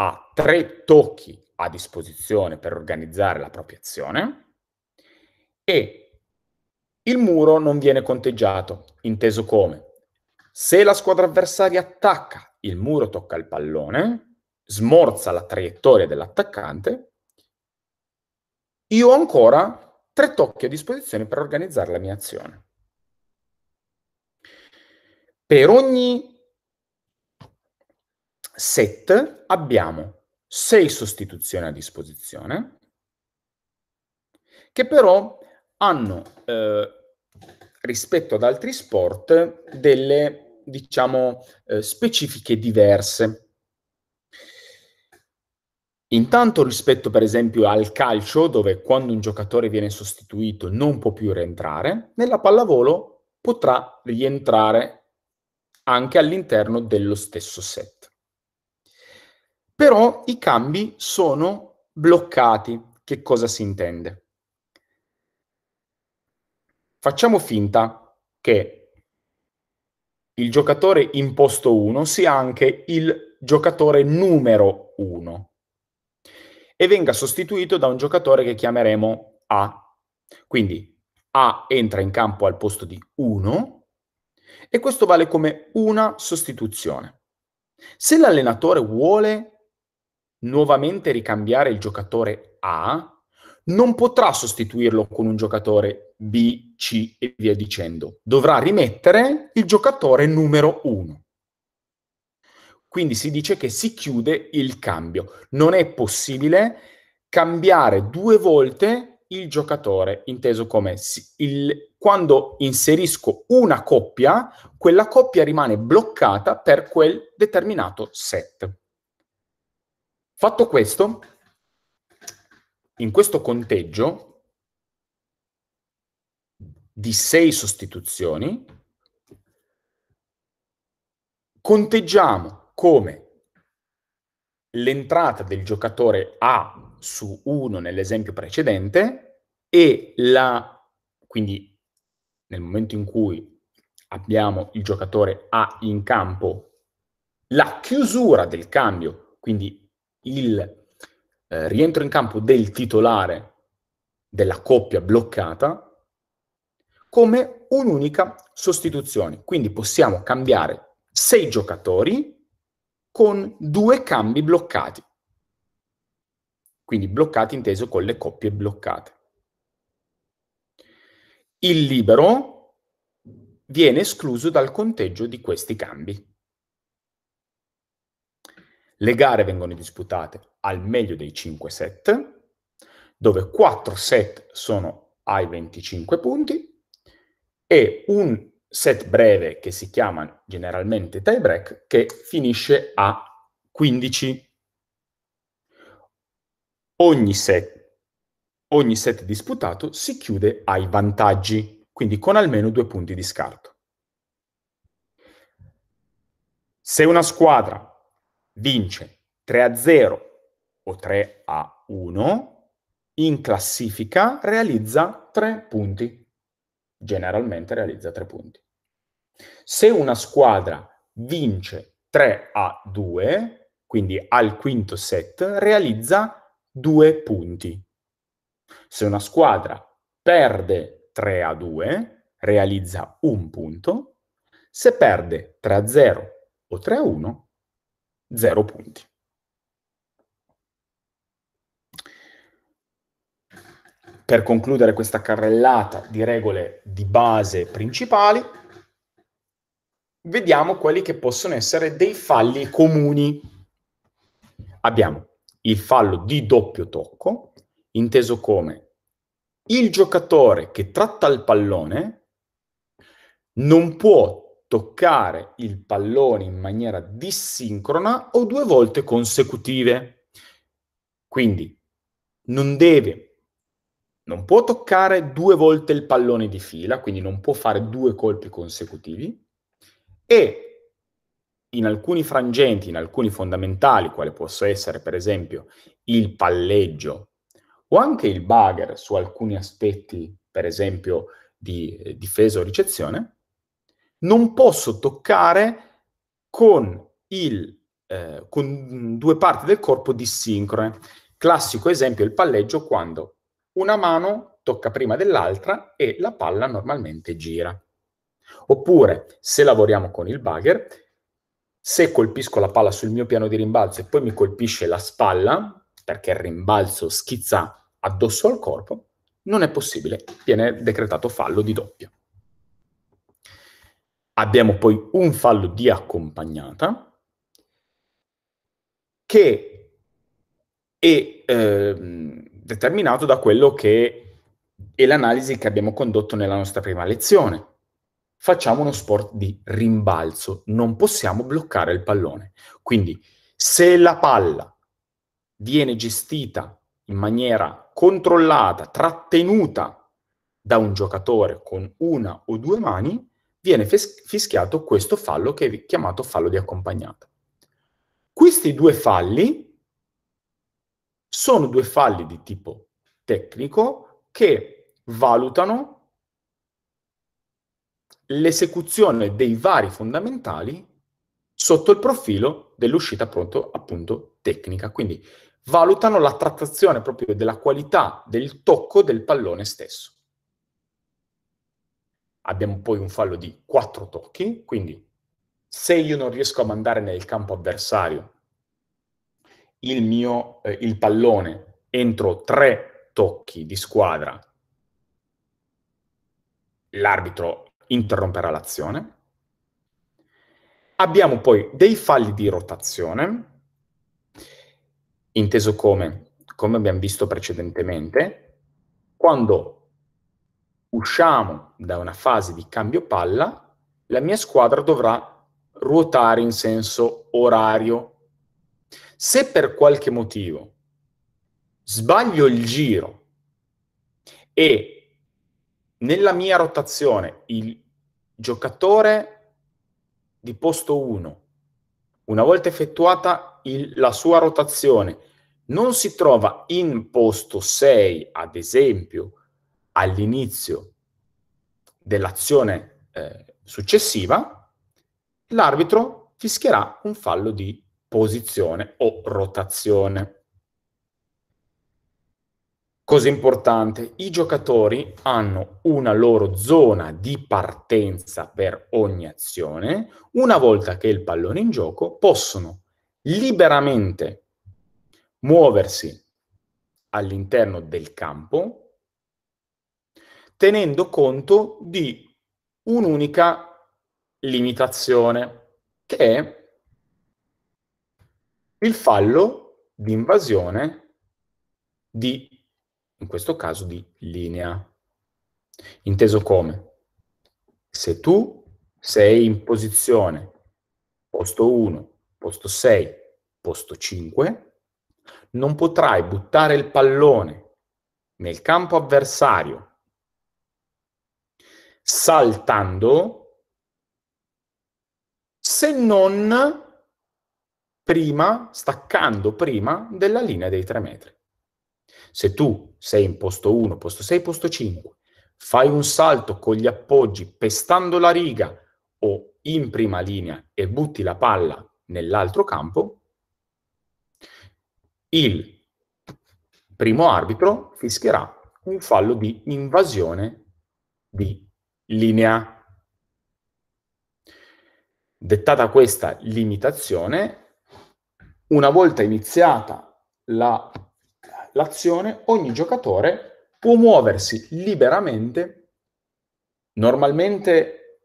ha tre tocchi a disposizione per organizzare la propria azione e il muro non viene conteggiato, inteso come se la squadra avversaria attacca, il muro tocca il pallone, smorza la traiettoria dell'attaccante, io ho ancora tre tocchi a disposizione per organizzare la mia azione. Per ogni set abbiamo sei sostituzioni a disposizione, che però hanno eh, rispetto ad altri sport delle, diciamo, eh, specifiche diverse. Intanto rispetto per esempio al calcio, dove quando un giocatore viene sostituito non può più rientrare, nella pallavolo potrà rientrare anche all'interno dello stesso set. Però i cambi sono bloccati. Che cosa si intende? Facciamo finta che il giocatore in posto 1 sia anche il giocatore numero 1 e venga sostituito da un giocatore che chiameremo A. Quindi A entra in campo al posto di 1 e questo vale come una sostituzione. Se l'allenatore vuole nuovamente ricambiare il giocatore A, non potrà sostituirlo con un giocatore B, C e via dicendo. Dovrà rimettere il giocatore numero 1. Quindi si dice che si chiude il cambio. Non è possibile cambiare due volte il giocatore, inteso come il, quando inserisco una coppia, quella coppia rimane bloccata per quel determinato set. Fatto questo, in questo conteggio di 6 sostituzioni, conteggiamo come l'entrata del giocatore A su 1 nell'esempio precedente e la, quindi nel momento in cui abbiamo il giocatore A in campo, la chiusura del cambio, quindi il eh, rientro in campo del titolare della coppia bloccata, come un'unica sostituzione. Quindi possiamo cambiare sei giocatori con due cambi bloccati. Quindi bloccati inteso con le coppie bloccate. Il libero viene escluso dal conteggio di questi cambi. Le gare vengono disputate al meglio dei 5 set, dove 4 set sono ai 25 punti e un set breve che si chiama generalmente tie break che finisce a 15. Ogni set, ogni set disputato si chiude ai vantaggi, quindi con almeno due punti di scarto. Se una squadra vince 3 a 0 o 3 a 1, in classifica realizza 3 punti generalmente realizza tre punti. Se una squadra vince 3 a 2, quindi al quinto set, realizza due punti. Se una squadra perde 3 a 2, realizza un punto. Se perde 3 a 0 o 3 a 1, zero punti. per concludere questa carrellata di regole di base principali, vediamo quelli che possono essere dei falli comuni. Abbiamo il fallo di doppio tocco, inteso come il giocatore che tratta il pallone non può toccare il pallone in maniera dissincrona o due volte consecutive. Quindi non deve non può toccare due volte il pallone di fila, quindi non può fare due colpi consecutivi e in alcuni frangenti, in alcuni fondamentali, quale possa essere per esempio il palleggio o anche il bugger su alcuni aspetti, per esempio di eh, difesa o ricezione, non posso toccare con, il, eh, con due parti del corpo disincrone. Classico esempio è il palleggio quando una mano tocca prima dell'altra e la palla normalmente gira. Oppure, se lavoriamo con il bugger, se colpisco la palla sul mio piano di rimbalzo e poi mi colpisce la spalla, perché il rimbalzo schizza addosso al corpo, non è possibile, viene decretato fallo di doppia. Abbiamo poi un fallo di accompagnata che è... Ehm, determinato da quello che è l'analisi che abbiamo condotto nella nostra prima lezione. Facciamo uno sport di rimbalzo, non possiamo bloccare il pallone. Quindi se la palla viene gestita in maniera controllata, trattenuta da un giocatore con una o due mani, viene fischiato questo fallo che è chiamato fallo di accompagnata. Questi due falli sono due falli di tipo tecnico che valutano l'esecuzione dei vari fondamentali sotto il profilo dell'uscita pronto appunto tecnica. Quindi valutano la trattazione proprio della qualità del tocco del pallone stesso. Abbiamo poi un fallo di quattro tocchi, quindi se io non riesco a mandare nel campo avversario il mio eh, il pallone entro tre tocchi di squadra, l'arbitro interromperà l'azione. Abbiamo poi dei falli di rotazione, inteso come, come abbiamo visto precedentemente, quando usciamo da una fase di cambio palla, la mia squadra dovrà ruotare in senso orario se per qualche motivo sbaglio il giro e nella mia rotazione il giocatore di posto 1, una volta effettuata il, la sua rotazione, non si trova in posto 6, ad esempio, all'inizio dell'azione eh, successiva, l'arbitro fischierà un fallo di posizione o rotazione. Cosa importante, i giocatori hanno una loro zona di partenza per ogni azione. Una volta che il pallone è in gioco, possono liberamente muoversi all'interno del campo, tenendo conto di un'unica limitazione, che è il fallo di invasione di, in questo caso, di linea. Inteso come? Se tu sei in posizione posto 1, posto 6, posto 5, non potrai buttare il pallone nel campo avversario saltando se non prima, staccando prima della linea dei 3 metri. Se tu sei in posto 1, posto 6, posto 5, fai un salto con gli appoggi pestando la riga o in prima linea e butti la palla nell'altro campo, il primo arbitro fischierà un fallo di invasione di linea. Dettata questa limitazione, una volta iniziata la, l'azione, ogni giocatore può muoversi liberamente, normalmente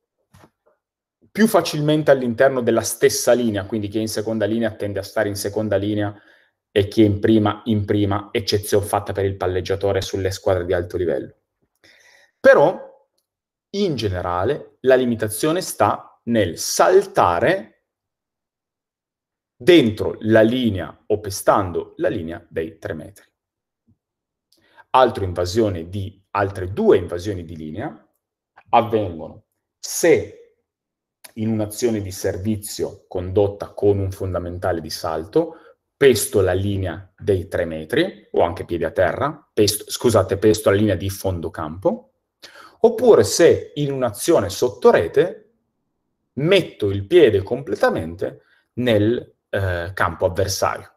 più facilmente all'interno della stessa linea, quindi chi è in seconda linea tende a stare in seconda linea e chi è in prima in prima, eccezione fatta per il palleggiatore sulle squadre di alto livello. Però in generale la limitazione sta nel saltare dentro la linea o pestando la linea dei 3 metri. Di, altre due invasioni di linea avvengono se in un'azione di servizio condotta con un fondamentale di salto, pesto la linea dei 3 metri, o anche piedi a terra, pesto, scusate, pesto la linea di fondo campo, oppure se in un'azione sotto rete metto il piede completamente nel eh, campo avversario.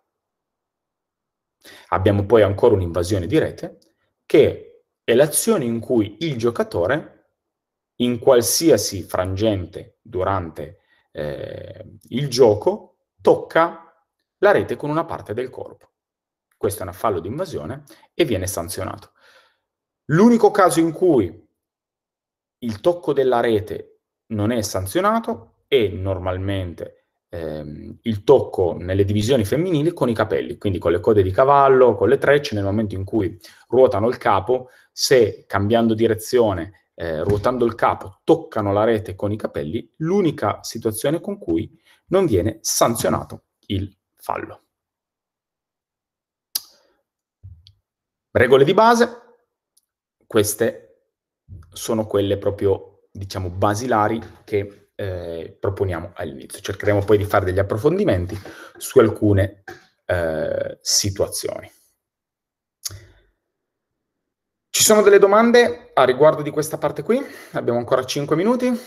Abbiamo poi ancora un'invasione di rete, che è l'azione in cui il giocatore, in qualsiasi frangente durante eh, il gioco, tocca la rete con una parte del corpo. Questo è un fallo di invasione e viene sanzionato. L'unico caso in cui il tocco della rete non è sanzionato è normalmente ehm, il tocco nelle divisioni femminili con i capelli, quindi con le code di cavallo, con le trecce, nel momento in cui ruotano il capo, se cambiando direzione, eh, ruotando il capo, toccano la rete con i capelli, l'unica situazione con cui non viene sanzionato il fallo. Regole di base, queste sono quelle proprio, diciamo, basilari che eh, proponiamo all'inizio. Cercheremo poi di fare degli approfondimenti su alcune eh, situazioni. Ci sono delle domande a riguardo di questa parte qui? Abbiamo ancora 5 minuti.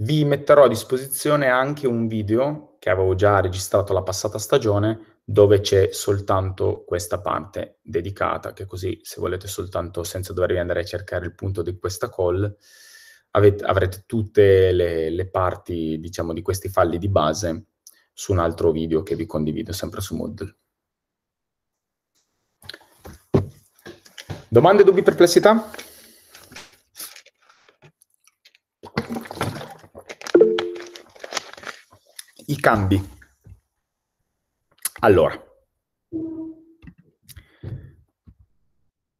Vi metterò a disposizione anche un video che avevo già registrato la passata stagione dove c'è soltanto questa parte dedicata, che così se volete soltanto, senza dovervi andare a cercare il punto di questa call, avete, avrete tutte le, le parti, diciamo, di questi falli di base su un altro video che vi condivido sempre su Moodle. Domande, dubbi, perplessità? I cambi. Allora,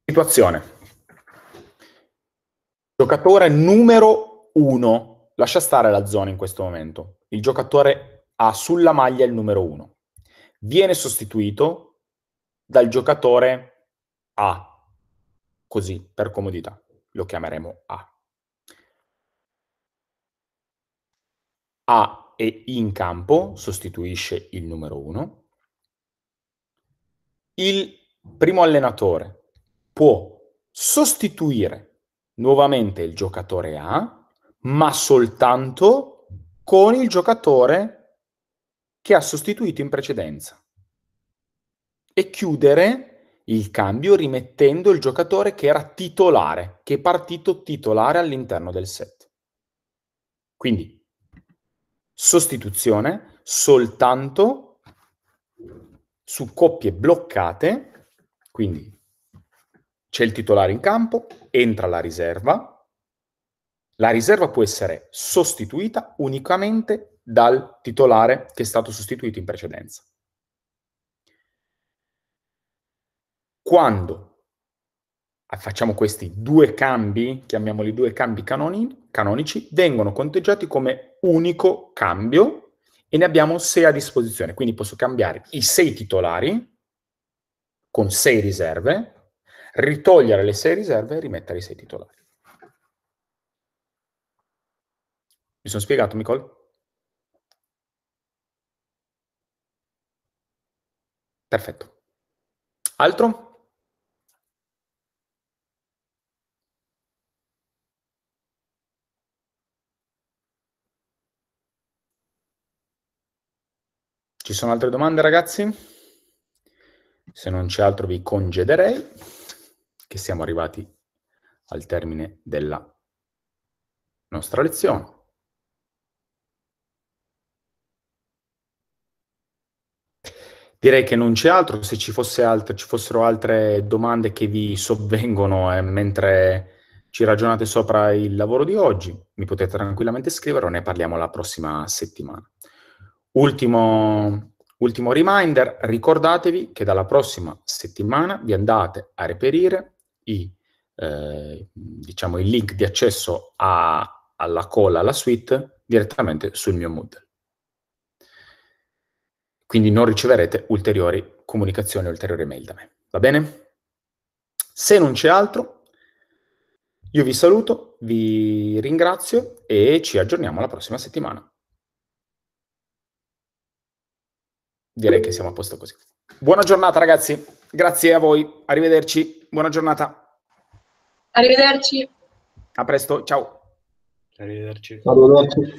situazione. Giocatore numero uno, lascia stare la zona in questo momento. Il giocatore ha sulla maglia il numero uno. Viene sostituito dal giocatore A, così per comodità lo chiameremo A. A è in campo, sostituisce il numero 1 il primo allenatore può sostituire nuovamente il giocatore A, ma soltanto con il giocatore che ha sostituito in precedenza e chiudere il cambio rimettendo il giocatore che era titolare, che è partito titolare all'interno del set. Quindi sostituzione soltanto su coppie bloccate, quindi c'è il titolare in campo, entra la riserva, la riserva può essere sostituita unicamente dal titolare che è stato sostituito in precedenza. Quando facciamo questi due cambi, chiamiamoli due cambi canoni, canonici, vengono conteggiati come unico cambio e ne abbiamo 6 a disposizione, quindi posso cambiare i 6 titolari con 6 riserve, ritogliere le 6 riserve e rimettere i 6 titolari. Mi sono spiegato, Nicole? Perfetto. Altro? Ci sono altre domande, ragazzi? Se non c'è altro vi congederei, che siamo arrivati al termine della nostra lezione. Direi che non c'è altro, se ci, fosse altro, ci fossero altre domande che vi sovvengono eh, mentre ci ragionate sopra il lavoro di oggi, mi potete tranquillamente scrivere o ne parliamo la prossima settimana. Ultimo, ultimo reminder, ricordatevi che dalla prossima settimana vi andate a reperire i, eh, diciamo, il link di accesso a, alla cola, alla suite, direttamente sul mio Moodle. Quindi non riceverete ulteriori comunicazioni, ulteriori mail da me. Va bene? Se non c'è altro, io vi saluto, vi ringrazio e ci aggiorniamo la prossima settimana. direi che siamo a posto così. Buona giornata ragazzi, grazie a voi, arrivederci, buona giornata. Arrivederci. A presto, ciao. Arrivederci. Arrivederci.